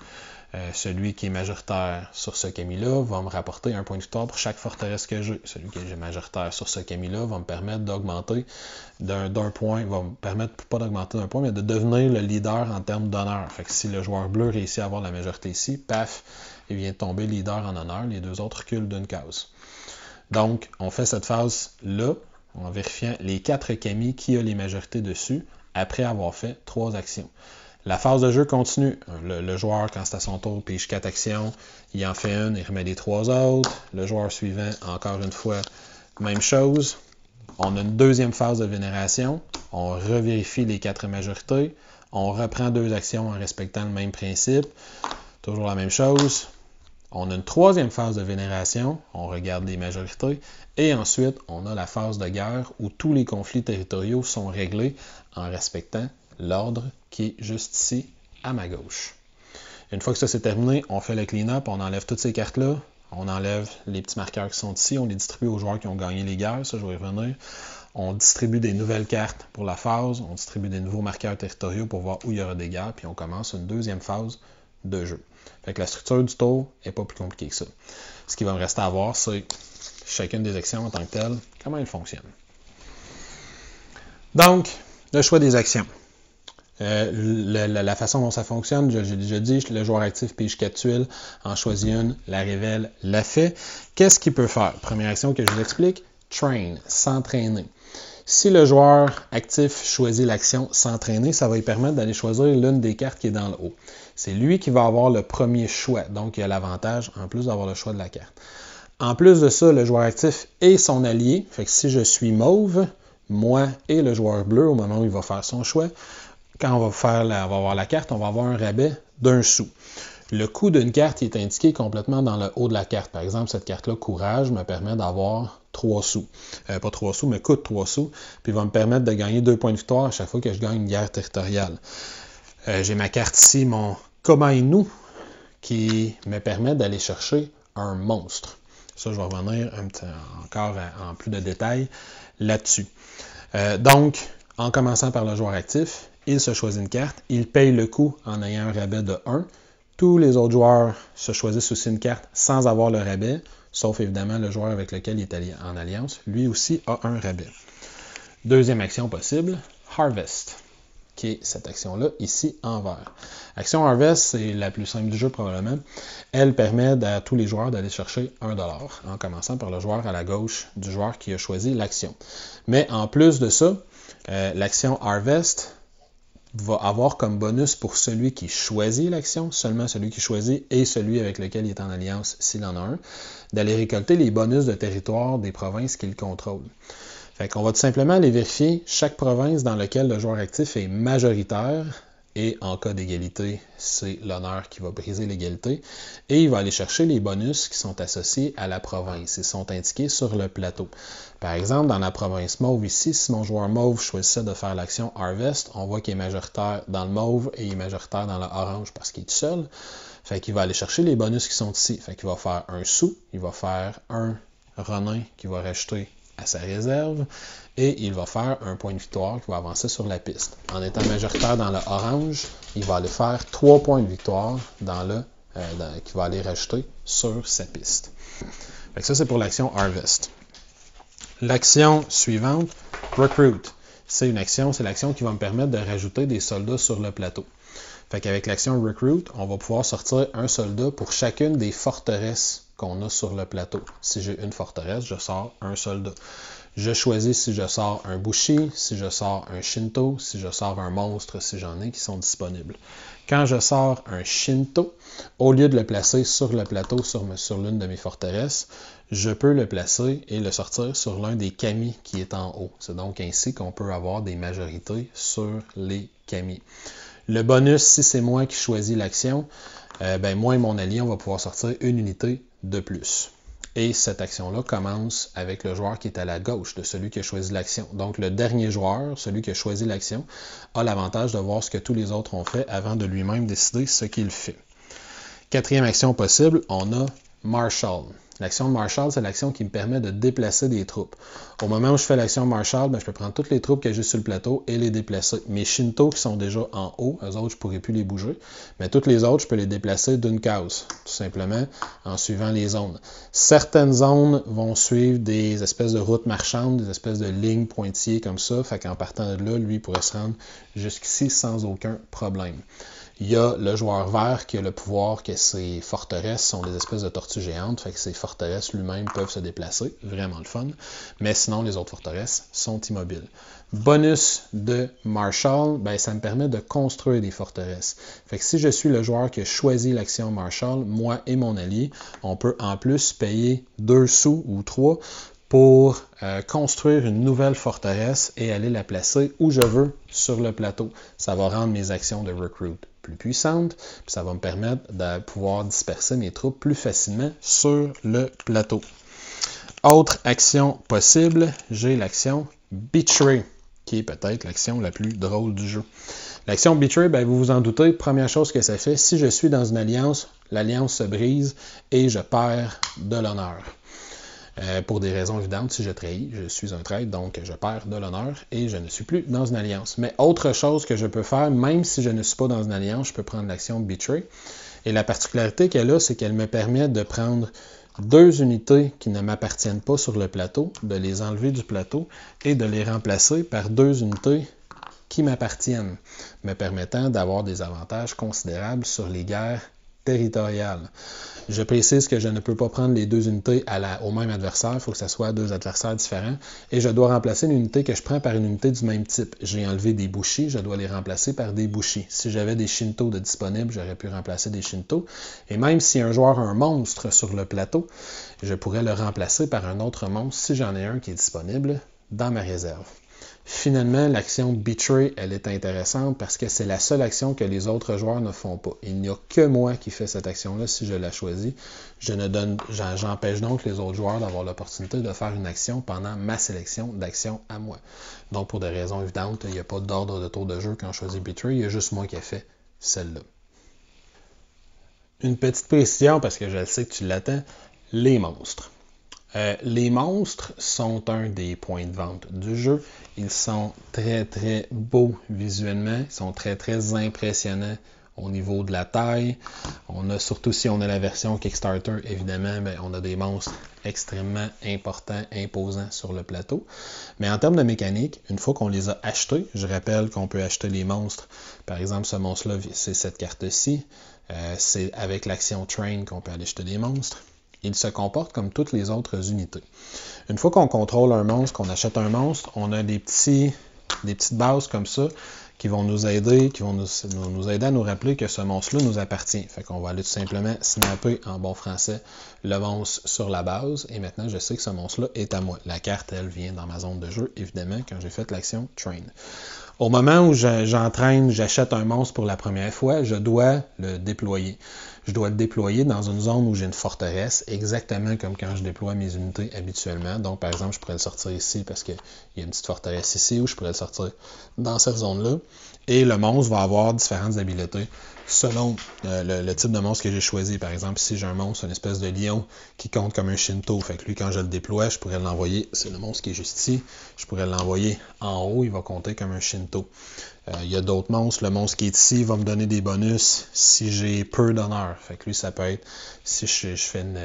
Euh, celui qui est majoritaire sur ce camis-là va me rapporter un point de victoire pour chaque forteresse que j'ai. Celui qui est majoritaire sur ce camis-là va me permettre d'augmenter d'un point, va me permettre pas d'augmenter d'un point, mais de devenir le leader en termes d'honneur. Fait si le joueur bleu réussit à avoir la majorité ici, paf, il vient de tomber leader en honneur, les deux autres reculent d'une case. Donc, on fait cette phase-là en vérifiant les quatre camis qui ont les majorités dessus après avoir fait trois actions. La phase de jeu continue. Le, joueur, quand c'est à son tour, pige quatre actions, il en fait une, il remet les trois autres. Le joueur suivant, encore une fois, même chose. On a une deuxième phase de vénération. On revérifie les quatre majorités. On reprend deux actions en respectant le même principe. Toujours la même chose. On a une troisième phase de vénération, on regarde les majorités, et ensuite on a la phase de guerre où tous les conflits territoriaux sont réglés en respectant l'ordre qui est juste ici, à ma gauche. Une fois que ça c'est terminé, on fait le clean-up, on enlève toutes ces cartes-là, on enlève les petits marqueurs qui sont ici, on les distribue aux joueurs qui ont gagné les guerres, ça je vais y revenir. On distribue des nouvelles cartes pour la phase, on distribue des nouveaux marqueurs territoriaux pour voir où il y aura des guerres, puis on commence une deuxième phase de jeu. Fait que la structure du tour n'est pas plus compliquée que ça. Ce qui va me rester à voir, c'est chacune des actions en tant que telle, comment elles fonctionnent. Donc, le choix des actions. Euh, la, façon dont ça fonctionne, je, je, dis, le joueur actif pige 4 tuiles, en choisit une, la révèle, la fait. Qu'est-ce qu'il peut faire? Première action que je vous explique, train, s'entraîner. Si le joueur actif choisit l'action s'entraîner, ça va lui permettre d'aller choisir l'une des cartes qui est dans le haut. C'est lui qui va avoir le premier choix, donc il a l'avantage en plus d'avoir le choix de la carte. En plus de ça, le joueur actif est son allié, fait que si je suis mauve, moi et le joueur bleu, au moment où il va faire son choix, quand on va, faire avoir la carte, on va avoir un rabais d'un sou. Le coût d'une carte est indiqué complètement dans le haut de la carte. Par exemple, cette carte-là, Courage, me permet d'avoir trois sous. Euh, pas trois sous, mais coûte trois sous. Puis va me permettre de gagner deux points de victoire à chaque fois que je gagne une guerre territoriale. Euh, j'ai ma carte ici, mon Nous, qui me permet d'aller chercher un monstre. Ça, je vais revenir encore en plus de détails là-dessus. Euh, donc, en commençant par le joueur actif, il se choisit une carte, il paye le coût en ayant un rabais de 1. Tous les autres joueurs se choisissent aussi une carte sans avoir le rabais, sauf évidemment le joueur avec lequel il est en alliance. Lui aussi a un rabais. Deuxième action possible, Harvest, qui est cette action-là ici en vert. Action Harvest, c'est la plus simple du jeu probablement. Elle permet à tous les joueurs d'aller chercher 1$ en commençant par le joueur à la gauche du joueur qui a choisi l'action. Mais en plus de ça, euh, l'action Harvest va avoir comme bonus pour celui qui choisit l'action, seulement celui qui choisit et celui avec lequel il est en alliance s'il en a un, d'aller récolter les bonus de territoire des provinces qu'il contrôle. Fait qu'on va tout simplement aller vérifier chaque province dans laquelle le joueur actif est majoritaire et en cas d'égalité, c'est l'honneur qui va briser l'égalité. Et il va aller chercher les bonus qui sont associés à la province. Ils sont indiqués sur le plateau. Par exemple, dans la province mauve ici, si mon joueur mauve choisissait de faire l'action Harvest, on voit qu'il est majoritaire dans le mauve et il est majoritaire dans l'orange orange parce qu'il est tout seul. Fait qu'il va aller chercher les bonus qui sont ici. Fait qu'il va faire un sou, il va faire un renin qui va racheter à sa réserve et il va faire un point de victoire qui va avancer sur la piste. En étant majoritaire dans le orange, il va aller faire trois points de victoire dans le euh, qui va aller rajouter sur sa piste. Fait ça, c'est pour l'action Harvest. L'action suivante, Recruit. C'est une action, c'est l'action qui va me permettre de rajouter des soldats sur le plateau. Fait qu'avec l'action Recruit, on va pouvoir sortir un soldat pour chacune des forteresses qu'on a sur le plateau. Si j'ai une forteresse, je sors un soldat. Je choisis si je sors un boucher, si je sors un Shinto, si je sors un monstre, si j'en ai qui sont disponibles. Quand je sors un Shinto, au lieu de le placer sur le plateau, sur, sur l'une de mes forteresses, je peux le placer et le sortir sur l'un des kami qui est en haut. C'est donc ainsi qu'on peut avoir des majorités sur les kami. Le bonus, si c'est moi qui choisis l'action, euh, ben moi et mon allié, on va pouvoir sortir une unité de plus. Et cette action-là commence avec le joueur qui est à la gauche de celui qui a choisi l'action. Donc le dernier joueur, celui qui a choisi l'action, a l'avantage de voir ce que tous les autres ont fait avant de lui-même décider ce qu'il fait. Quatrième action possible, on a Marshall. L'action Marshall, c'est l'action qui me permet de déplacer des troupes. Au moment où je fais l'action Marshall, ben, je peux prendre toutes les troupes que j'ai sur le plateau et les déplacer. Mes Shinto qui sont déjà en haut, eux autres, je ne pourrais plus les bouger. Mais toutes les autres, je peux les déplacer d'une case, tout simplement, en suivant les zones. Certaines zones vont suivre des espèces de routes marchandes, des espèces de lignes pointillées comme ça. Fait qu'en partant de là, lui pourrait se rendre jusqu'ici sans aucun problème. Il y a le joueur vert qui a le pouvoir que ses forteresses sont des espèces de tortues géantes, fait que ses forteresses lui-même peuvent se déplacer, vraiment le fun. Mais sinon, les autres forteresses sont immobiles. Bonus de Marshall, ben, ça me permet de construire des forteresses. Fait que si je suis le joueur qui a choisi l'action Marshall, moi et mon allié, on peut en plus payer deux sous ou trois pour euh, construire une nouvelle forteresse et aller la placer où je veux sur le plateau. Ça va rendre mes actions de recruit plus puissante, puis ça va me permettre de pouvoir disperser mes troupes plus facilement sur le plateau. Autre action possible, j'ai l'action Betray, qui est peut-être l'action la plus drôle du jeu. L'action Betray, ben, vous vous en doutez, première chose que ça fait, si je suis dans une alliance, l'alliance se brise et je perds de l'honneur. Euh, pour des raisons évidentes, si je trahis, je suis un traître, donc je perds de l'honneur et je ne suis plus dans une alliance. Mais autre chose que je peux faire, même si je ne suis pas dans une alliance, je peux prendre l'action Betray. Et la particularité qu'elle a, c'est qu'elle me permet de prendre deux unités qui ne m'appartiennent pas sur le plateau, de les enlever du plateau et de les remplacer par deux unités qui m'appartiennent, me permettant d'avoir des avantages considérables sur les guerres je précise que je ne peux pas prendre les deux unités à la, au même adversaire, il faut que ce soit deux adversaires différents, et je dois remplacer une unité que je prends par une unité du même type. J'ai enlevé des bouchis, je dois les remplacer par des bouchis. Si j'avais des Shinto de disponibles, j'aurais pu remplacer des Shinto, et même si un joueur a un monstre sur le plateau, je pourrais le remplacer par un autre monstre si j'en ai un qui est disponible dans ma réserve. Finalement, l'action Betray, elle est intéressante parce que c'est la seule action que les autres joueurs ne font pas. Il n'y a que moi qui fais cette action-là si je la choisis. Je ne donne, j'empêche donc les autres joueurs d'avoir l'opportunité de faire une action pendant ma sélection d'action à moi. Donc, pour des raisons évidentes, il n'y a pas d'ordre de tour de jeu quand je choisis Betray, il y a juste moi qui ai fait celle-là. Une petite précision parce que je sais que tu l'attends, les monstres. Euh, les monstres sont un des points de vente du jeu. Ils sont très très beaux visuellement, ils sont très très impressionnants au niveau de la taille. On a surtout si on a la version Kickstarter, évidemment, on a des monstres extrêmement importants, imposants sur le plateau. Mais en termes de mécanique, une fois qu'on les a achetés, je rappelle qu'on peut acheter les monstres. Par exemple, ce monstre-là, c'est cette carte-ci. Euh, c'est avec l'action Train qu'on peut aller acheter des monstres. Il se comporte comme toutes les autres unités. Une fois qu'on contrôle un monstre, qu'on achète un monstre, on a des, petits, des petites bases comme ça qui vont nous aider, qui vont nous, nous aider à nous rappeler que ce monstre-là nous appartient. Fait qu'on va aller tout simplement snapper en bon français le monstre sur la base. Et maintenant, je sais que ce monstre-là est à moi. La carte, elle, vient dans ma zone de jeu, évidemment, quand j'ai fait l'action Train. Au moment où j'entraîne, j'achète un monstre pour la première fois, je dois le déployer. Je dois le déployer dans une zone où j'ai une forteresse, exactement comme quand je déploie mes unités habituellement. Donc, par exemple, je pourrais le sortir ici parce qu'il y a une petite forteresse ici, ou je pourrais le sortir dans cette zone-là. Et le monstre va avoir différentes habiletés selon euh, le, le, type de monstre que j'ai choisi. Par exemple, si j'ai un monstre, une espèce de lion qui compte comme un Shinto, fait que lui, quand je le déploie, je pourrais l'envoyer, c'est le monstre qui est juste ici, je pourrais l'envoyer en haut, il va compter comme un Shinto. Euh, il y a d'autres monstres. Le monstre qui est ici va me donner des bonus si j'ai peu d'honneur. Fait que lui, ça peut être, si je, fais une,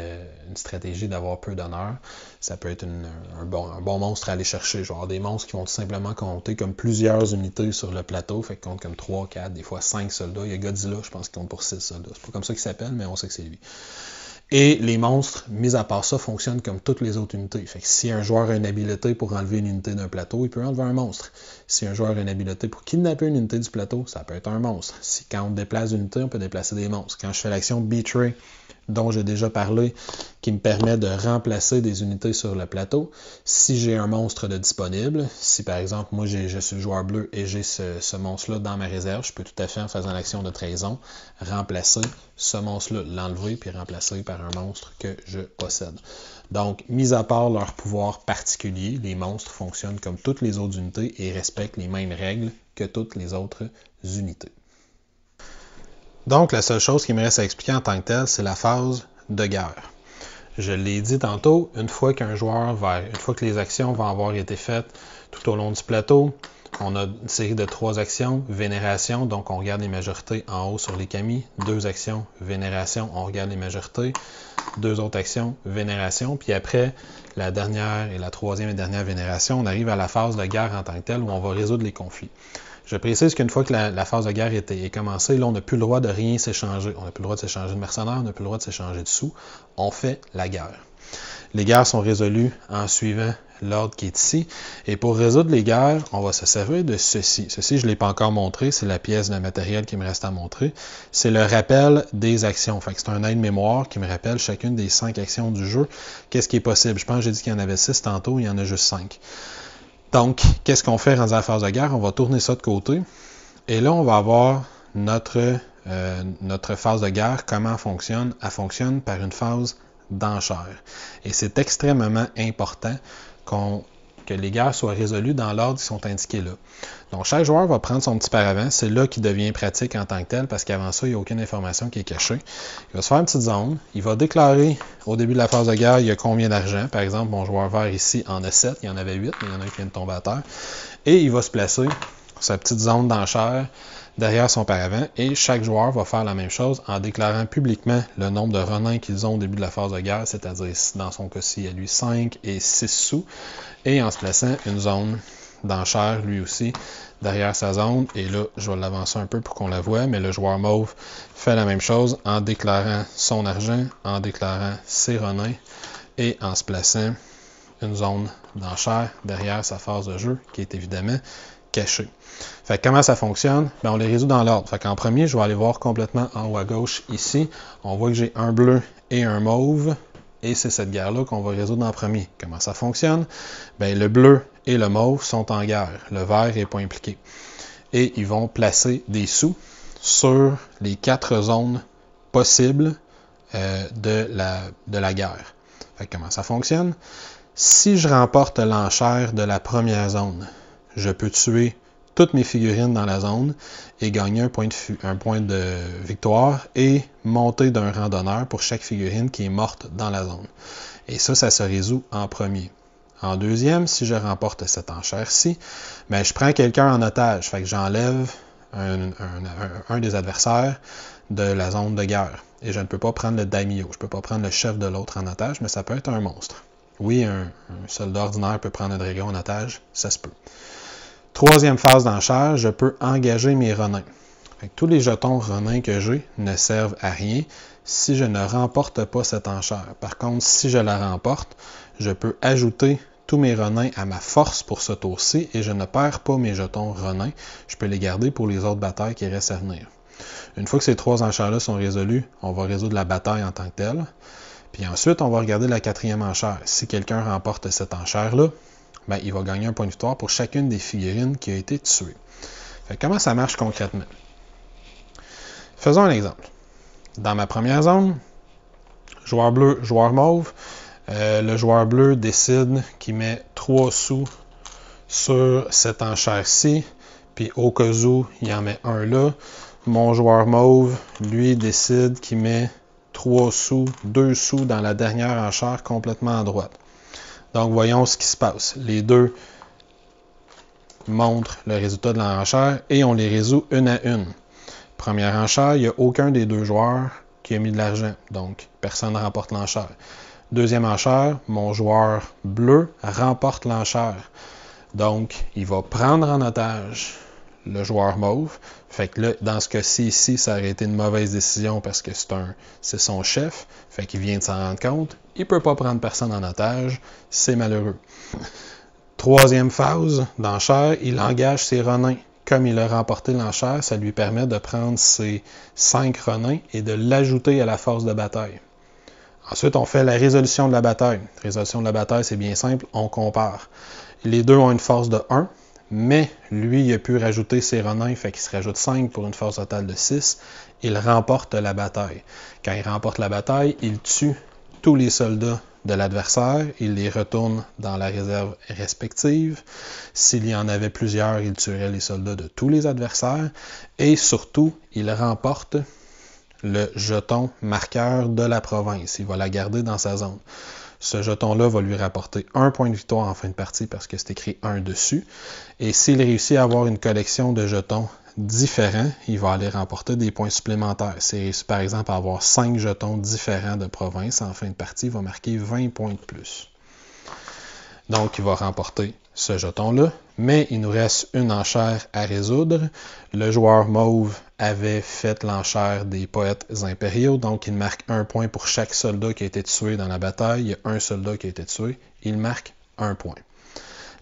stratégie d'avoir peu d'honneur, ça peut être un, bon, monstre à aller chercher. Genre des monstres qui vont tout simplement compter comme plusieurs unités sur le plateau. Fait compte comptent comme 3, 4, des fois 5 soldats. Il y a Godzilla, je pense, qu'il compte pour 6 soldats. C'est pas comme ça qu'il s'appelle, mais on sait que c'est lui. Et les monstres, mis à part ça, fonctionnent comme toutes les autres unités. Fait que si un joueur a une habileté pour enlever une unité d'un plateau, il peut enlever un monstre. Si un joueur a une habileté pour kidnapper une unité du plateau, ça peut être un monstre. Si quand on déplace une unité, on peut déplacer des monstres. Quand je fais l'action Betray, dont j'ai déjà parlé, qui me permet de remplacer des unités sur le plateau. Si j'ai un monstre de disponible, si par exemple moi je suis joueur bleu et j'ai ce, ce monstre-là dans ma réserve, je peux tout à fait en faisant l'action de trahison remplacer ce monstre-là, l'enlever puis remplacer par un monstre que je possède. Donc, mis à part leur pouvoir particulier, les monstres fonctionnent comme toutes les autres unités et respectent les mêmes règles que toutes les autres unités. Donc, la seule chose qui me reste à expliquer en tant que telle, c'est la phase de guerre. Je l'ai dit tantôt, une fois qu'un joueur va, une fois que les actions vont avoir été faites tout au long du plateau, on a une série de trois actions. Vénération, donc on regarde les majorités en haut sur les camis. Deux actions, vénération, on regarde les majorités. Deux autres actions, vénération. Puis après, la dernière et la troisième et dernière vénération, on arrive à la phase de guerre en tant que telle où on va résoudre les conflits. Je précise qu'une fois que la, phase de guerre est, est commencée, là, on n'a plus le droit de rien s'échanger. On n'a plus le droit de s'échanger de mercenaires, on n'a plus le droit de s'échanger de sous. On fait la guerre. Les guerres sont résolues en suivant l'ordre qui est ici. Et pour résoudre les guerres, on va se servir de ceci. Ceci, je ne l'ai pas encore montré, c'est la pièce de matériel qui me reste à montrer. C'est le rappel des actions. C'est un aide-mémoire qui me rappelle chacune des cinq actions du jeu. Qu'est-ce qui est possible? Je pense que j'ai dit qu'il y en avait six tantôt, il y en a juste cinq. Donc, qu'est-ce qu'on fait dans la phase de guerre? On va tourner ça de côté. Et là, on va avoir notre, euh, notre phase de guerre, comment elle fonctionne. Elle fonctionne par une phase d'enchères. Et c'est extrêmement important qu'on que les guerres soient résolues dans l'ordre qui sont indiqués là. Donc, chaque joueur va prendre son petit paravent. C'est là qu'il devient pratique en tant que tel, parce qu'avant ça, il n'y a aucune information qui est cachée. Il va se faire une petite zone. Il va déclarer au début de la phase de guerre, il y a combien d'argent. Par exemple, mon joueur vert ici en a 7, il y en avait 8, mais il y en a un qui vient de tomber à terre. Et il va se placer sa petite zone d'enchères derrière son paravent et chaque joueur va faire la même chose en déclarant publiquement le nombre de renins qu'ils ont au début de la phase de guerre, c'est-à-dire dans son cas-ci à lui 5 et 6 sous, et en se plaçant une zone d'enchère lui aussi derrière sa zone. Et là, je vais l'avancer un peu pour qu'on la voit, mais le joueur mauve fait la même chose en déclarant son argent, en déclarant ses renins et en se plaçant une zone d'enchère derrière sa phase de jeu, qui est évidemment caché. comment ça fonctionne? Ben, on les résout dans l'ordre. Fait premier, je vais aller voir complètement en haut à gauche ici. On voit que j'ai un bleu et un mauve. Et c'est cette guerre-là qu'on va résoudre en premier. Comment ça fonctionne? Ben, le bleu et le mauve sont en guerre. Le vert n'est pas impliqué. Et ils vont placer des sous sur les quatre zones possibles euh, de, la, de la guerre. comment ça fonctionne? Si je remporte l'enchère de la première zone, je peux tuer toutes mes figurines dans la zone et gagner un point de, victoire et monter d'un randonneur pour chaque figurine qui est morte dans la zone. Et ça, ça se résout en premier. En deuxième, si je remporte cette enchère-ci, mais ben, je prends quelqu'un en otage. Fait que j'enlève un, un, des adversaires de la zone de guerre. Et je ne peux pas prendre le daimyo. Je ne peux pas prendre le chef de l'autre en otage, mais ça peut être un monstre. Oui, un, soldat ordinaire peut prendre un dragon en otage, ça se peut. Troisième phase d'enchère, je peux engager mes renins. tous les jetons renins que j'ai ne servent à rien si je ne remporte pas cette enchère. Par contre, si je la remporte, je peux ajouter tous mes renins à ma force pour ce tour-ci et je ne perds pas mes jetons renins. Je peux les garder pour les autres batailles qui restent à venir. Une fois que ces trois enchères-là sont résolues, on va résoudre la bataille en tant que telle. Puis ensuite, on va regarder la quatrième enchère. Si quelqu'un remporte cette enchère-là, ben, il va gagner un point de victoire pour chacune des figurines qui a été tuée. comment ça marche concrètement? Faisons un exemple. Dans ma première zone, joueur bleu, joueur mauve, euh, le joueur bleu décide qu'il met 3 sous sur cette enchère-ci, puis au cas où, il en met un là. Mon joueur mauve, lui, décide qu'il met 3 sous, 2 sous dans la dernière enchère complètement à droite. Donc, voyons ce qui se passe. Les deux montrent le résultat de l'enchère et on les résout une à une. Première enchère, il n'y a aucun des deux joueurs qui a mis de l'argent. Donc, personne ne remporte l'enchère. Deuxième enchère, mon joueur bleu remporte l'enchère. Donc, il va prendre en otage le joueur mauve fait que là, dans ce cas-ci, ici, ça aurait été une mauvaise décision parce que c'est un, son chef, fait qu'il vient de s'en rendre compte. Il peut pas prendre personne en otage. C'est malheureux. Troisième phase d'enchère, il engage ses renins. Comme il a remporté l'enchère, ça lui permet de prendre ses cinq renins et de l'ajouter à la force de bataille. Ensuite, on fait la résolution de la bataille. Résolution de la bataille, c'est bien simple, on compare. Les deux ont une force de 1, mais lui, il a pu rajouter ses renins, fait qu'il se rajoute 5 pour une force totale de 6. Il remporte la bataille. Quand il remporte la bataille, il tue tous les soldats de l'adversaire, il les retourne dans la réserve respective. S'il y en avait plusieurs, il tuerait les soldats de tous les adversaires. Et surtout, il remporte le jeton marqueur de la province. Il va la garder dans sa zone. Ce jeton-là va lui rapporter un point de victoire en fin de partie parce que c'est écrit un dessus. Et s'il réussit à avoir une collection de jetons différents, il va aller remporter des points supplémentaires. S'il par exemple avoir 5 jetons différents de province en fin de partie, il va marquer 20 points de plus. Donc, il va remporter ce jeton-là. Mais il nous reste une enchère à résoudre. Le joueur mauve avait fait l'enchère des poètes impériaux. Donc, il marque un point pour chaque soldat qui a été tué dans la bataille. Il y a un soldat qui a été tué. Il marque un point.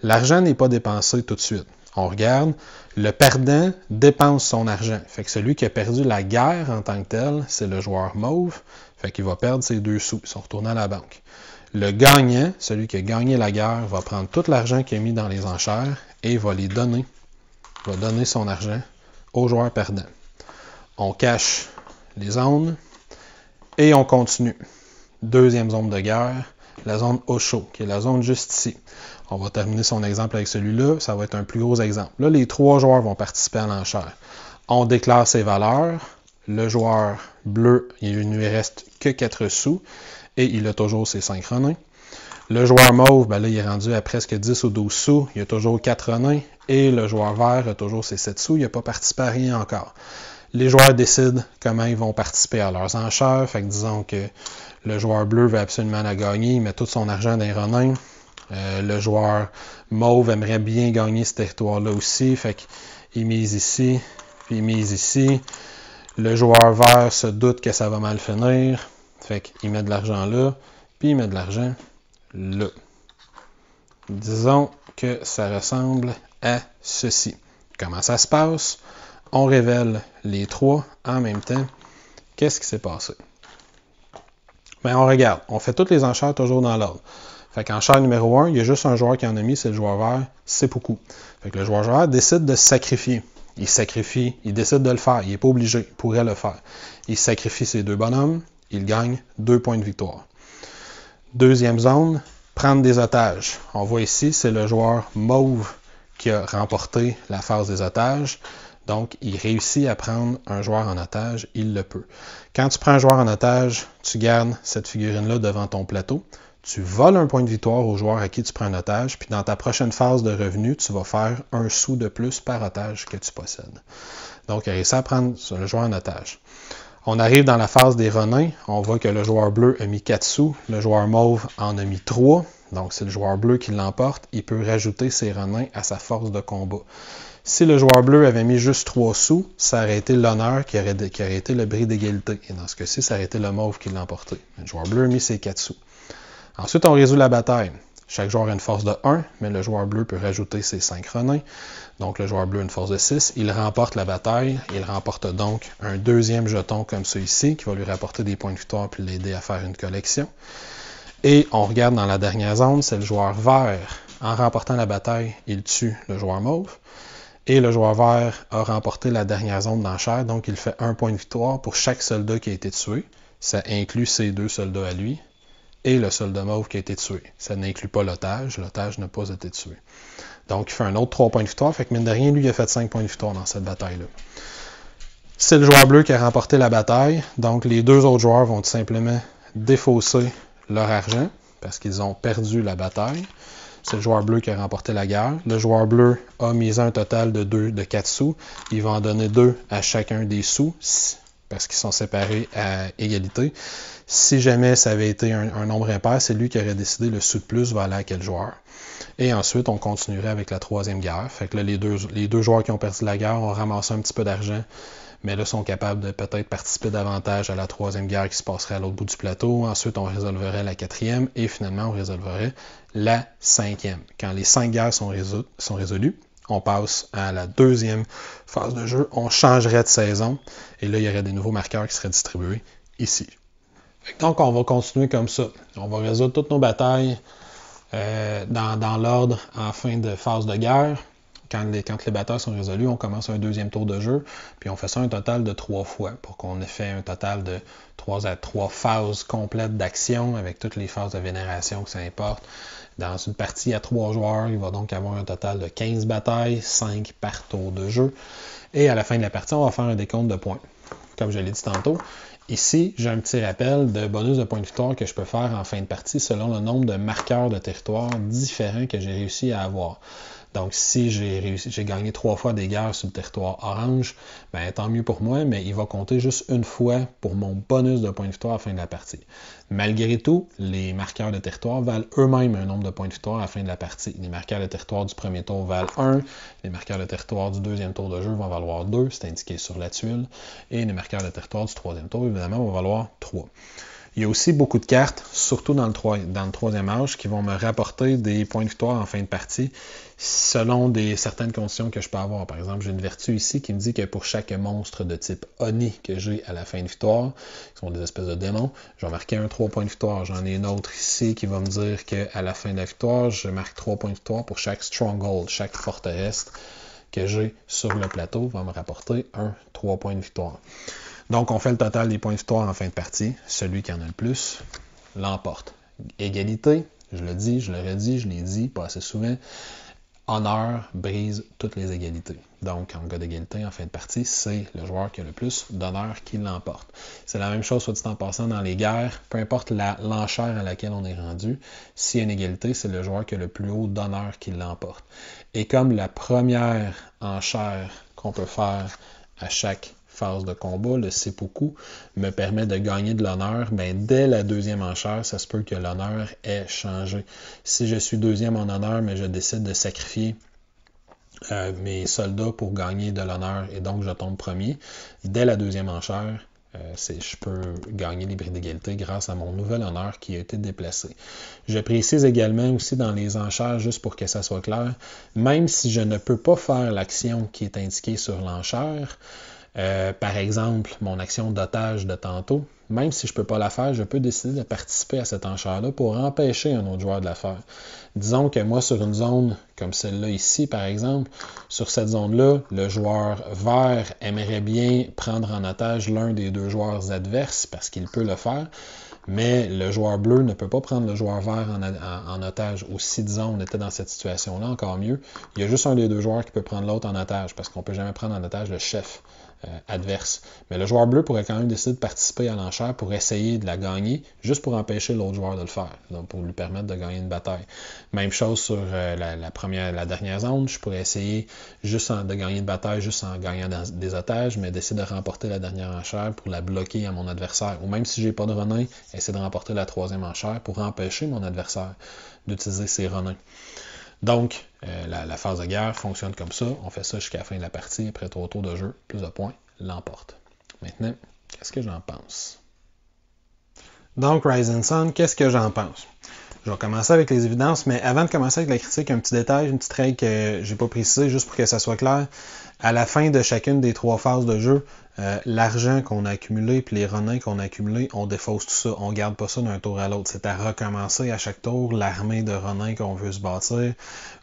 L'argent n'est pas dépensé tout de suite. On regarde, le perdant dépense son argent. Fait que celui qui a perdu la guerre en tant que tel, c'est le joueur mauve. Fait qu'il va perdre ses deux sous. Ils sont retournés à la banque. Le gagnant, celui qui a gagné la guerre, va prendre tout l'argent qui est mis dans les enchères et va les donner, va donner son argent au joueur perdant on cache les zones et on continue. Deuxième zone de guerre, la zone au chaud, qui est la zone juste ici. On va terminer son exemple avec celui-là, ça va être un plus gros exemple. Là, les trois joueurs vont participer à l'enchère. On déclare ses valeurs. Le joueur bleu, il ne lui reste que 4 sous et il a toujours ses 5 renins. Le joueur mauve, ben il est rendu à presque 10 ou 12 sous, il a toujours 4 renins et le joueur vert a toujours ses 7 sous, il n'a pas participé à rien encore les joueurs décident comment ils vont participer à leurs enchères. Fait que disons que le joueur bleu veut absolument la gagner, il met tout son argent dans les renins. Euh, le joueur mauve aimerait bien gagner ce territoire-là aussi. Fait qu'il mise ici, puis il mise ici. Le joueur vert se doute que ça va mal finir. Fait qu'il met de l'argent là, puis il met de l'argent là. Disons que ça ressemble à ceci. Comment ça se passe? on révèle les trois en même temps. Qu'est-ce qui s'est passé? Mais ben, on regarde, on fait toutes les enchères toujours dans l'ordre. Fait numéro 1, il y a juste un joueur qui en a mis, c'est le joueur vert, c'est beaucoup. Fait que le joueur vert décide de sacrifier. Il sacrifie, il décide de le faire, il n'est pas obligé, il pourrait le faire. Il sacrifie ses deux bonhommes, il gagne deux points de victoire. Deuxième zone, prendre des otages. On voit ici, c'est le joueur mauve qui a remporté la phase des otages. Donc, il réussit à prendre un joueur en otage, il le peut. Quand tu prends un joueur en otage, tu gardes cette figurine-là devant ton plateau. Tu voles un point de victoire au joueur à qui tu prends un otage, puis dans ta prochaine phase de revenu, tu vas faire un sou de plus par otage que tu possèdes. Donc, il réussit à prendre le joueur en otage. On arrive dans la phase des renins, On voit que le joueur bleu a mis 4 sous, le joueur mauve en a mis 3. Donc, c'est le joueur bleu qui l'emporte. Il peut rajouter ses renins à sa force de combat. Si le joueur bleu avait mis juste 3 sous, ça aurait été l'honneur qui aurait, été le bris d'égalité. Et dans ce cas-ci, ça aurait été le mauve qui l'emportait. Le joueur bleu a mis ses 4 sous. Ensuite, on résout la bataille. Chaque joueur a une force de 1, mais le joueur bleu peut rajouter ses 5 renins. Donc le joueur bleu a une force de 6. Il remporte la bataille. Il remporte donc un deuxième jeton comme celui-ci qui va lui rapporter des points de victoire puis l'aider à faire une collection. Et on regarde dans la dernière zone, c'est le joueur vert. En remportant la bataille, il tue le joueur mauve. Et le joueur vert a remporté la dernière zone d'enchère, donc il fait un point de victoire pour chaque soldat qui a été tué. Ça inclut ses deux soldats à lui et le soldat mauve qui a été tué. Ça n'inclut pas l'otage, l'otage n'a pas été tué. Donc il fait un autre 3 points de victoire, fait que mine de rien, lui, il a fait 5 points de victoire dans cette bataille-là. C'est le joueur bleu qui a remporté la bataille, donc les deux autres joueurs vont tout simplement défausser leur argent parce qu'ils ont perdu la bataille. C'est le joueur bleu qui a remporté la guerre. Le joueur bleu a mis un total de 2 de 4 sous. Il va en donner 2 à chacun des sous parce qu'ils sont séparés à égalité. Si jamais ça avait été un, nombre impair, c'est lui qui aurait décidé le sous de plus va aller à quel joueur. Et ensuite, on continuerait avec la troisième guerre. Fait que là, les deux, les deux joueurs qui ont perdu la guerre ont ramassé un petit peu d'argent mais là, sont capables de peut-être participer davantage à la troisième guerre qui se passerait à l'autre bout du plateau. Ensuite, on résolverait la quatrième et finalement, on résolverait la cinquième. Quand les cinq guerres sont, résolues, on passe à la deuxième phase de jeu, on changerait de saison et là, il y aurait des nouveaux marqueurs qui seraient distribués ici. Donc, on va continuer comme ça. On va résoudre toutes nos batailles euh, dans l'ordre en fin de phase de guerre quand les, batailles sont résolues, on commence un deuxième tour de jeu, puis on fait ça un total de trois fois pour qu'on ait fait un total de trois à trois phases complètes d'action avec toutes les phases de vénération que ça importe. Dans une partie à trois joueurs, il va donc avoir un total de 15 batailles, 5 par tour de jeu. Et à la fin de la partie, on va faire un décompte de points. Comme je l'ai dit tantôt, Ici, j'ai un petit rappel de bonus de points de victoire que je peux faire en fin de partie selon le nombre de marqueurs de territoire différents que j'ai réussi à avoir. Donc, si j'ai gagné trois fois des guerres sur le territoire orange, ben, tant mieux pour moi, mais il va compter juste une fois pour mon bonus de points de victoire à la fin de la partie. Malgré tout, les marqueurs de territoire valent eux-mêmes un nombre de points de victoire à la fin de la partie. Les marqueurs de territoire du premier tour valent 1, les marqueurs de territoire du deuxième tour de jeu vont valoir deux, c'est indiqué sur la tuile, et les marqueurs de territoire du troisième tour, évidemment, vont valoir 3. Il y a aussi beaucoup de cartes, surtout dans le, dans le troisième âge, qui vont me rapporter des points de victoire en fin de partie selon des, certaines conditions que je peux avoir. Par exemple, j'ai une vertu ici qui me dit que pour chaque monstre de type Oni que j'ai à la fin de victoire, qui sont des espèces de démons, je vais marquer un 3 points de victoire. J'en ai une autre ici qui va me dire qu'à la fin de la victoire, je marque 3 points de victoire pour chaque stronghold, chaque forteresse que j'ai sur le plateau va me rapporter un 3 points de victoire. Donc, on fait le total des points de victoire en fin de partie. Celui qui en a le plus l'emporte. Égalité, je le dis, je le redis, je l'ai dit pas assez souvent honneur brise toutes les égalités. Donc, en cas d'égalité, en fin de partie, c'est le joueur qui a le plus d'honneur qui l'emporte. C'est la même chose, soit dit en passant, dans les guerres, peu importe l'enchère à laquelle on est rendu, s'il y a une égalité, c'est le joueur qui a le plus haut d'honneur qui l'emporte. Et comme la première enchère qu'on peut faire à chaque phase de combat, le seppuku, me permet de gagner de l'honneur, mais dès la deuxième enchère, ça se peut que l'honneur ait changé. Si je suis deuxième en honneur, mais je décide de sacrifier euh, mes soldats pour gagner de l'honneur et donc je tombe premier, dès la deuxième enchère, euh, je peux gagner les d'égalité grâce à mon nouvel honneur qui a été déplacé. Je précise également aussi dans les enchères, juste pour que ça soit clair, même si je ne peux pas faire l'action qui est indiquée sur l'enchère, euh, par exemple, mon action d'otage de tantôt, même si je ne peux pas la faire, je peux décider de participer à cette enchère-là pour empêcher un autre joueur de la faire. Disons que moi, sur une zone comme celle-là ici, par exemple, sur cette zone-là, le joueur vert aimerait bien prendre en otage l'un des deux joueurs adverses parce qu'il peut le faire. Mais le joueur bleu ne peut pas prendre le joueur vert en, otage. Aussi, disons, on était dans cette situation-là, encore mieux. Il y a juste un des deux joueurs qui peut prendre l'autre en otage, parce qu'on ne peut jamais prendre en otage le chef. Euh, adverse. Mais le joueur bleu pourrait quand même décider de participer à l'enchère pour essayer de la gagner, juste pour empêcher l'autre joueur de le faire, donc pour lui permettre de gagner une bataille. Même chose sur euh, la, première, la dernière zone, je pourrais essayer juste de gagner une bataille, juste en gagnant des otages, mais d'essayer de remporter la dernière enchère pour la bloquer à mon adversaire. Ou même si j'ai pas de renin, essayer de remporter la troisième enchère pour empêcher mon adversaire d'utiliser ses renins. Donc, euh, la, phase de guerre fonctionne comme ça. On fait ça jusqu'à la fin de la partie. Après trois tours de jeu, plus de points, l'emporte. Maintenant, qu'est-ce que j'en pense? Donc, Rise Sun, qu'est-ce que j'en pense? Je vais commencer avec les évidences, mais avant de commencer avec la critique, un petit détail, une petite règle que j'ai pas précisé, juste pour que ça soit clair. À la fin de chacune des trois phases de jeu, euh, l'argent qu'on a accumulé puis les renins qu'on a accumulés, on défausse tout ça. On garde pas ça d'un tour à l'autre. C'est à recommencer à chaque tour l'armée de renins qu'on veut se bâtir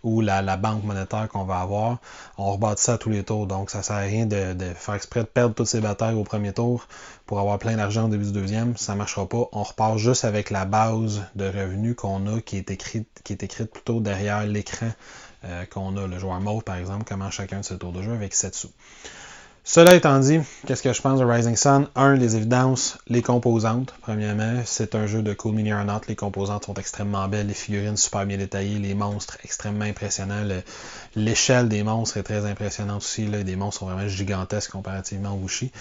ou la, banque monétaire qu'on va avoir. On rebâtit ça à tous les tours. Donc, ça sert à rien de, faire exprès de perdre toutes ces batailles au premier tour pour avoir plein d'argent au début du deuxième. Ça marchera pas. On repart juste avec la base de revenus qu'on a qui est écrite, qui est écrite plutôt derrière l'écran euh, qu'on a. Le joueur mort par exemple, comment chacun de ses tours de jeu avec 7 sous. Cela étant dit, qu'est-ce que je pense de Rising Sun Un, les évidences, les composantes. Premièrement, c'est un jeu de Cool Mini or Not. Les composantes sont extrêmement belles, les figurines super bien détaillées, les monstres extrêmement impressionnants. L'échelle des monstres est très impressionnante aussi. Les monstres sont vraiment gigantesques comparativement au Wushi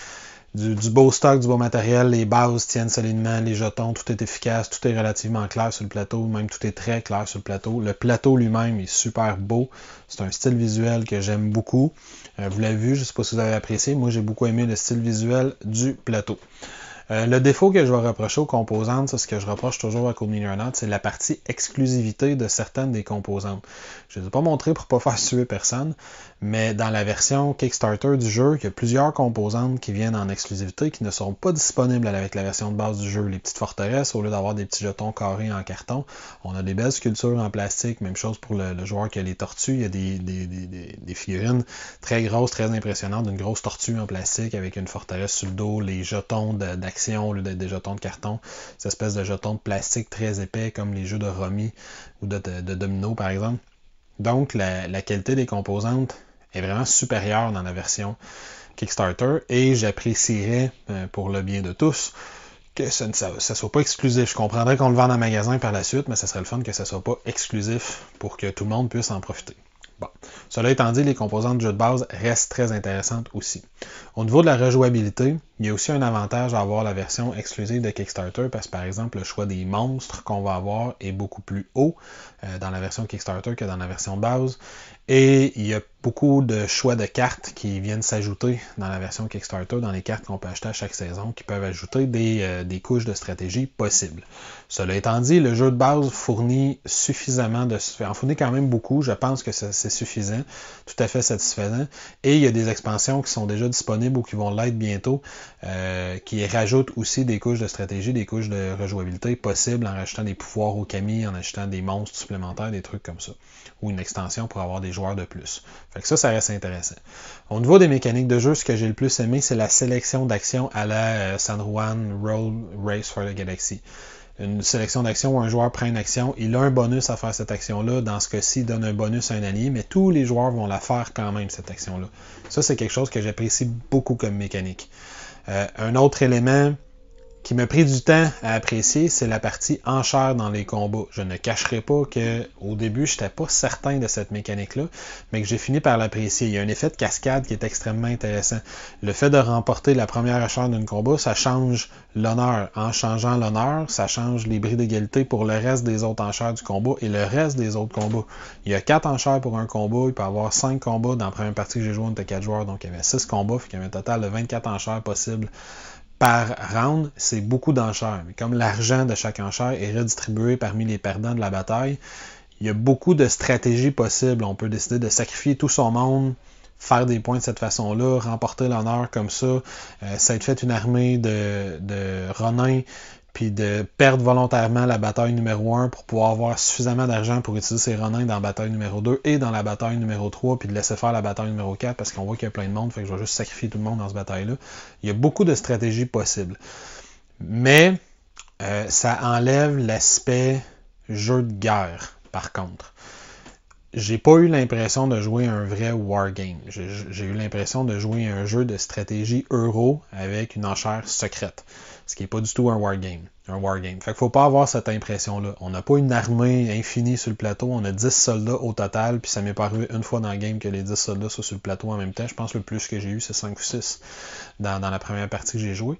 du, beau stock, du beau matériel, les bases tiennent solidement, les jetons, tout est efficace, tout est relativement clair sur le plateau, même tout est très clair sur le plateau. Le plateau lui-même est super beau, c'est un style visuel que j'aime beaucoup. Euh, vous l'avez vu, je ne sais pas si vous avez apprécié, moi j'ai beaucoup aimé le style visuel du plateau. Euh, le défaut que je vais reprocher aux composantes, c'est ce que je reproche toujours à communion c'est la partie exclusivité de certaines des composantes. Je ne les ai pas montrées pour ne pas faire suer personne, mais dans la version Kickstarter du jeu, il y a plusieurs composantes qui viennent en exclusivité qui ne sont pas disponibles avec la version de base du jeu. Les petites forteresses, au lieu d'avoir des petits jetons carrés en carton, on a des belles sculptures en plastique. Même chose pour le, joueur qui a les tortues. Il y a des, figurines très grosses, très impressionnantes, d'une grosse tortue en plastique avec une forteresse sur le dos, les jetons d'action au lieu des jetons de carton, cette espèce de jetons de plastique très épais comme les jeux de Romy ou de, domino par exemple. Donc la qualité des composantes est vraiment supérieure dans la version Kickstarter et j'apprécierais, euh, pour le bien de tous, que ça ne soit pas exclusif. Je comprendrais qu'on le vende en magasin par la suite, mais ce serait le fun que ça soit pas exclusif pour que tout le monde puisse en profiter. Bon. Cela étant dit, les composantes du jeu de base restent très intéressantes aussi. Au niveau de la rejouabilité, il y a aussi un avantage à avoir la version exclusive de Kickstarter parce que par exemple le choix des monstres qu'on va avoir est beaucoup plus haut euh, dans la version Kickstarter que dans la version base. Et il y a beaucoup de choix de cartes qui viennent s'ajouter dans la version Kickstarter, dans les cartes qu'on peut acheter à chaque saison, qui peuvent ajouter des, euh, des couches de stratégie possibles. Cela étant dit, le jeu de base fournit suffisamment de. en fournit quand même beaucoup. Je pense que c'est suffisant, tout à fait satisfaisant. Et il y a des expansions qui sont déjà disponibles ou qui vont l'être bientôt, euh, qui rajoutent aussi des couches de stratégie, des couches de rejouabilité possibles en rajoutant des pouvoirs au Camille, en achetant des monstres supplémentaires, des trucs comme ça. Ou une extension pour avoir des joueurs de plus. Fait que ça, ça reste intéressant. Au niveau des mécaniques de jeu, ce que j'ai le plus aimé, c'est la sélection d'actions à la euh, San Juan Roll Race for the Galaxy une sélection d'action où un joueur prend une action, il a un bonus à faire cette action-là. Dans ce cas-ci, il donne un bonus à un allié, mais tous les joueurs vont la faire quand même, cette action-là. Ça, c'est quelque chose que j'apprécie beaucoup comme mécanique. Euh, un autre élément qui m'a pris du temps à apprécier, c'est la partie enchère dans les combats. Je ne cacherai pas que au début, je n'étais pas certain de cette mécanique-là, mais que j'ai fini par l'apprécier. Il y a un effet de cascade qui est extrêmement intéressant. Le fait de remporter la première enchère d'un combat, ça change l'honneur. En changeant l'honneur, ça change les bris d'égalité pour le reste des autres enchères du combat et le reste des autres combats. Il y a quatre enchères pour un combat, il peut y avoir cinq combats dans la première partie que j'ai joué, on était 4 joueurs, donc il y avait six combats, puis il y avait un total de 24 enchères possibles par round, c'est beaucoup d'enchères. comme l'argent de chaque enchère est redistribué parmi les perdants de la bataille, il y a beaucoup de stratégies possibles. On peut décider de sacrifier tout son monde, faire des points de cette façon-là, remporter l'honneur comme ça, euh, ça fait une armée de, de puis de perdre volontairement la bataille numéro 1 pour pouvoir avoir suffisamment d'argent pour utiliser ses renins dans la bataille numéro 2 et dans la bataille numéro 3, puis de laisser faire la bataille numéro 4 parce qu'on voit qu'il y a plein de monde, fait que je vais juste sacrifier tout le monde dans cette bataille-là. Il y a beaucoup de stratégies possibles. Mais euh, ça enlève l'aspect jeu de guerre, par contre. J'ai pas eu l'impression de jouer un vrai wargame. J'ai eu l'impression de jouer un jeu de stratégie euro avec une enchère secrète ce qui n'est pas du tout un wargame. Un wargame. Fait qu'il faut pas avoir cette impression-là. On n'a pas une armée infinie sur le plateau, on a 10 soldats au total, puis ça m'est paru une fois dans le game que les 10 soldats soient sur le plateau en même temps. Je pense que le plus que j'ai eu, c'est 5 ou 6 dans, la première partie que j'ai joué.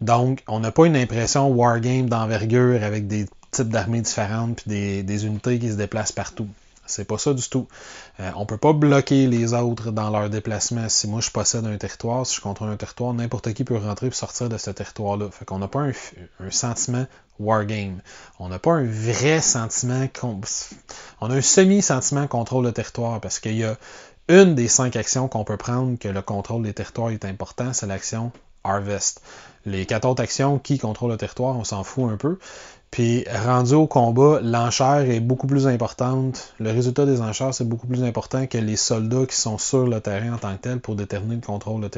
Donc, on n'a pas une impression wargame d'envergure avec des types d'armées différentes puis des unités qui se déplacent partout. C'est pas ça du tout. Euh, on peut pas bloquer les autres dans leur déplacement. Si moi je possède un territoire, si je contrôle un territoire, n'importe qui peut rentrer et sortir de ce territoire-là. Fait qu'on n'a pas un, sentiment wargame. On n'a pas un vrai sentiment. On, a un semi-sentiment contrôle le territoire parce qu'il y a une des cinq actions qu'on peut prendre que le contrôle des territoires est important, c'est l'action Harvest. Les quatre autres actions qui contrôlent le territoire, on s'en fout un peu. Puis rendu au combat, l'enchère est beaucoup plus importante. Le résultat des enchères, c'est beaucoup plus important que les soldats qui sont sur le terrain en tant que tel pour déterminer le contrôle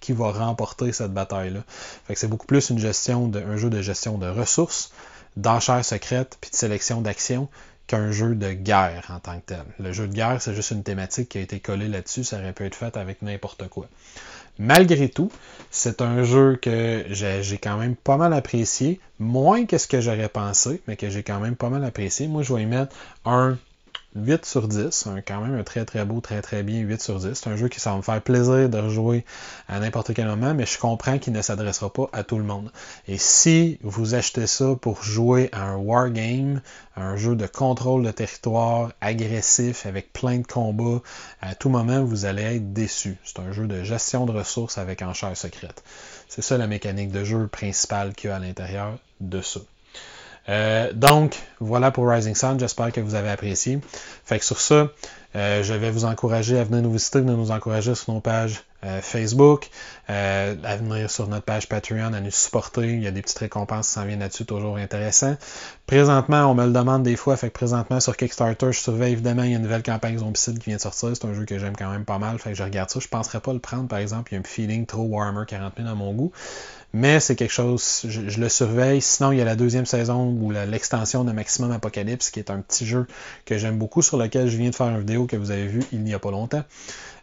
qui va remporter cette bataille-là. Fait que c'est beaucoup plus une gestion un jeu de gestion de ressources, d'enchères secrètes, puis de sélection d'actions qu'un jeu de guerre en tant que tel. Le jeu de guerre, c'est juste une thématique qui a été collée là-dessus, ça aurait pu être fait avec n'importe quoi. Malgré tout, c'est un jeu que j'ai quand même pas mal apprécié, moins que ce que j'aurais pensé, mais que j'ai quand même pas mal apprécié. Moi, je vais y mettre un 8 sur 10, quand même un très très beau, très très bien 8 sur 10. C'est un jeu qui ça va me faire plaisir de rejouer à n'importe quel moment, mais je comprends qu'il ne s'adressera pas à tout le monde. Et si vous achetez ça pour jouer à un wargame, un jeu de contrôle de territoire agressif avec plein de combats, à tout moment vous allez être déçu. C'est un jeu de gestion de ressources avec enchères secrètes. C'est ça la mécanique de jeu principale qu'il y a à l'intérieur de ça. Euh, donc, voilà pour Rising Sun. J'espère que vous avez apprécié. Fait que sur ça, euh, je vais vous encourager à venir nous visiter, venir nous encourager sur nos pages euh, Facebook, euh, à venir sur notre page Patreon, à nous supporter. Il y a des petites récompenses qui s'en viennent là-dessus, toujours intéressant. Présentement, on me le demande des fois, fait que présentement sur Kickstarter, je surveille évidemment, il y a une nouvelle campagne zombicide qui vient de sortir. C'est un jeu que j'aime quand même pas mal, fait que je regarde ça. Je ne penserais pas le prendre, par exemple, il y a un feeling trop warmer 40 000 à mon goût mais c'est quelque chose, je, je, le surveille. Sinon, il y a la deuxième saison ou l'extension de Maximum Apocalypse, qui est un petit jeu que j'aime beaucoup, sur lequel je viens de faire une vidéo que vous avez vue il n'y a pas longtemps.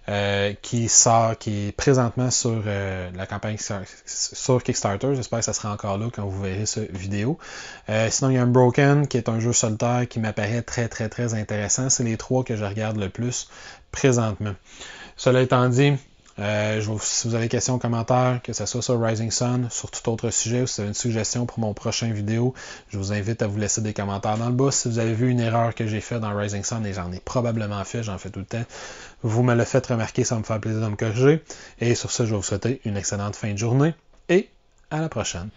Euh, qui sort, qui est présentement sur euh, la campagne sur Kickstarter. J'espère que ça sera encore là quand vous verrez cette vidéo. Euh, sinon, il y a un Broken qui est un jeu solitaire qui m'apparaît très très très intéressant. C'est les trois que je regarde le plus présentement. Cela étant dit, euh, vous, si vous avez des questions, commentaires, que ce soit sur Rising Sun, sur tout autre sujet, ou si vous avez une suggestion pour mon prochain vidéo, je vous invite à vous laisser des commentaires dans le bas. Si vous avez vu une erreur que j'ai faite dans Rising Sun, et j'en ai probablement fait, j'en fais tout le temps, vous me le faites remarquer, ça me faire plaisir de me corriger. Et sur ce, je vais vous souhaiter une excellente fin de journée et à la prochaine.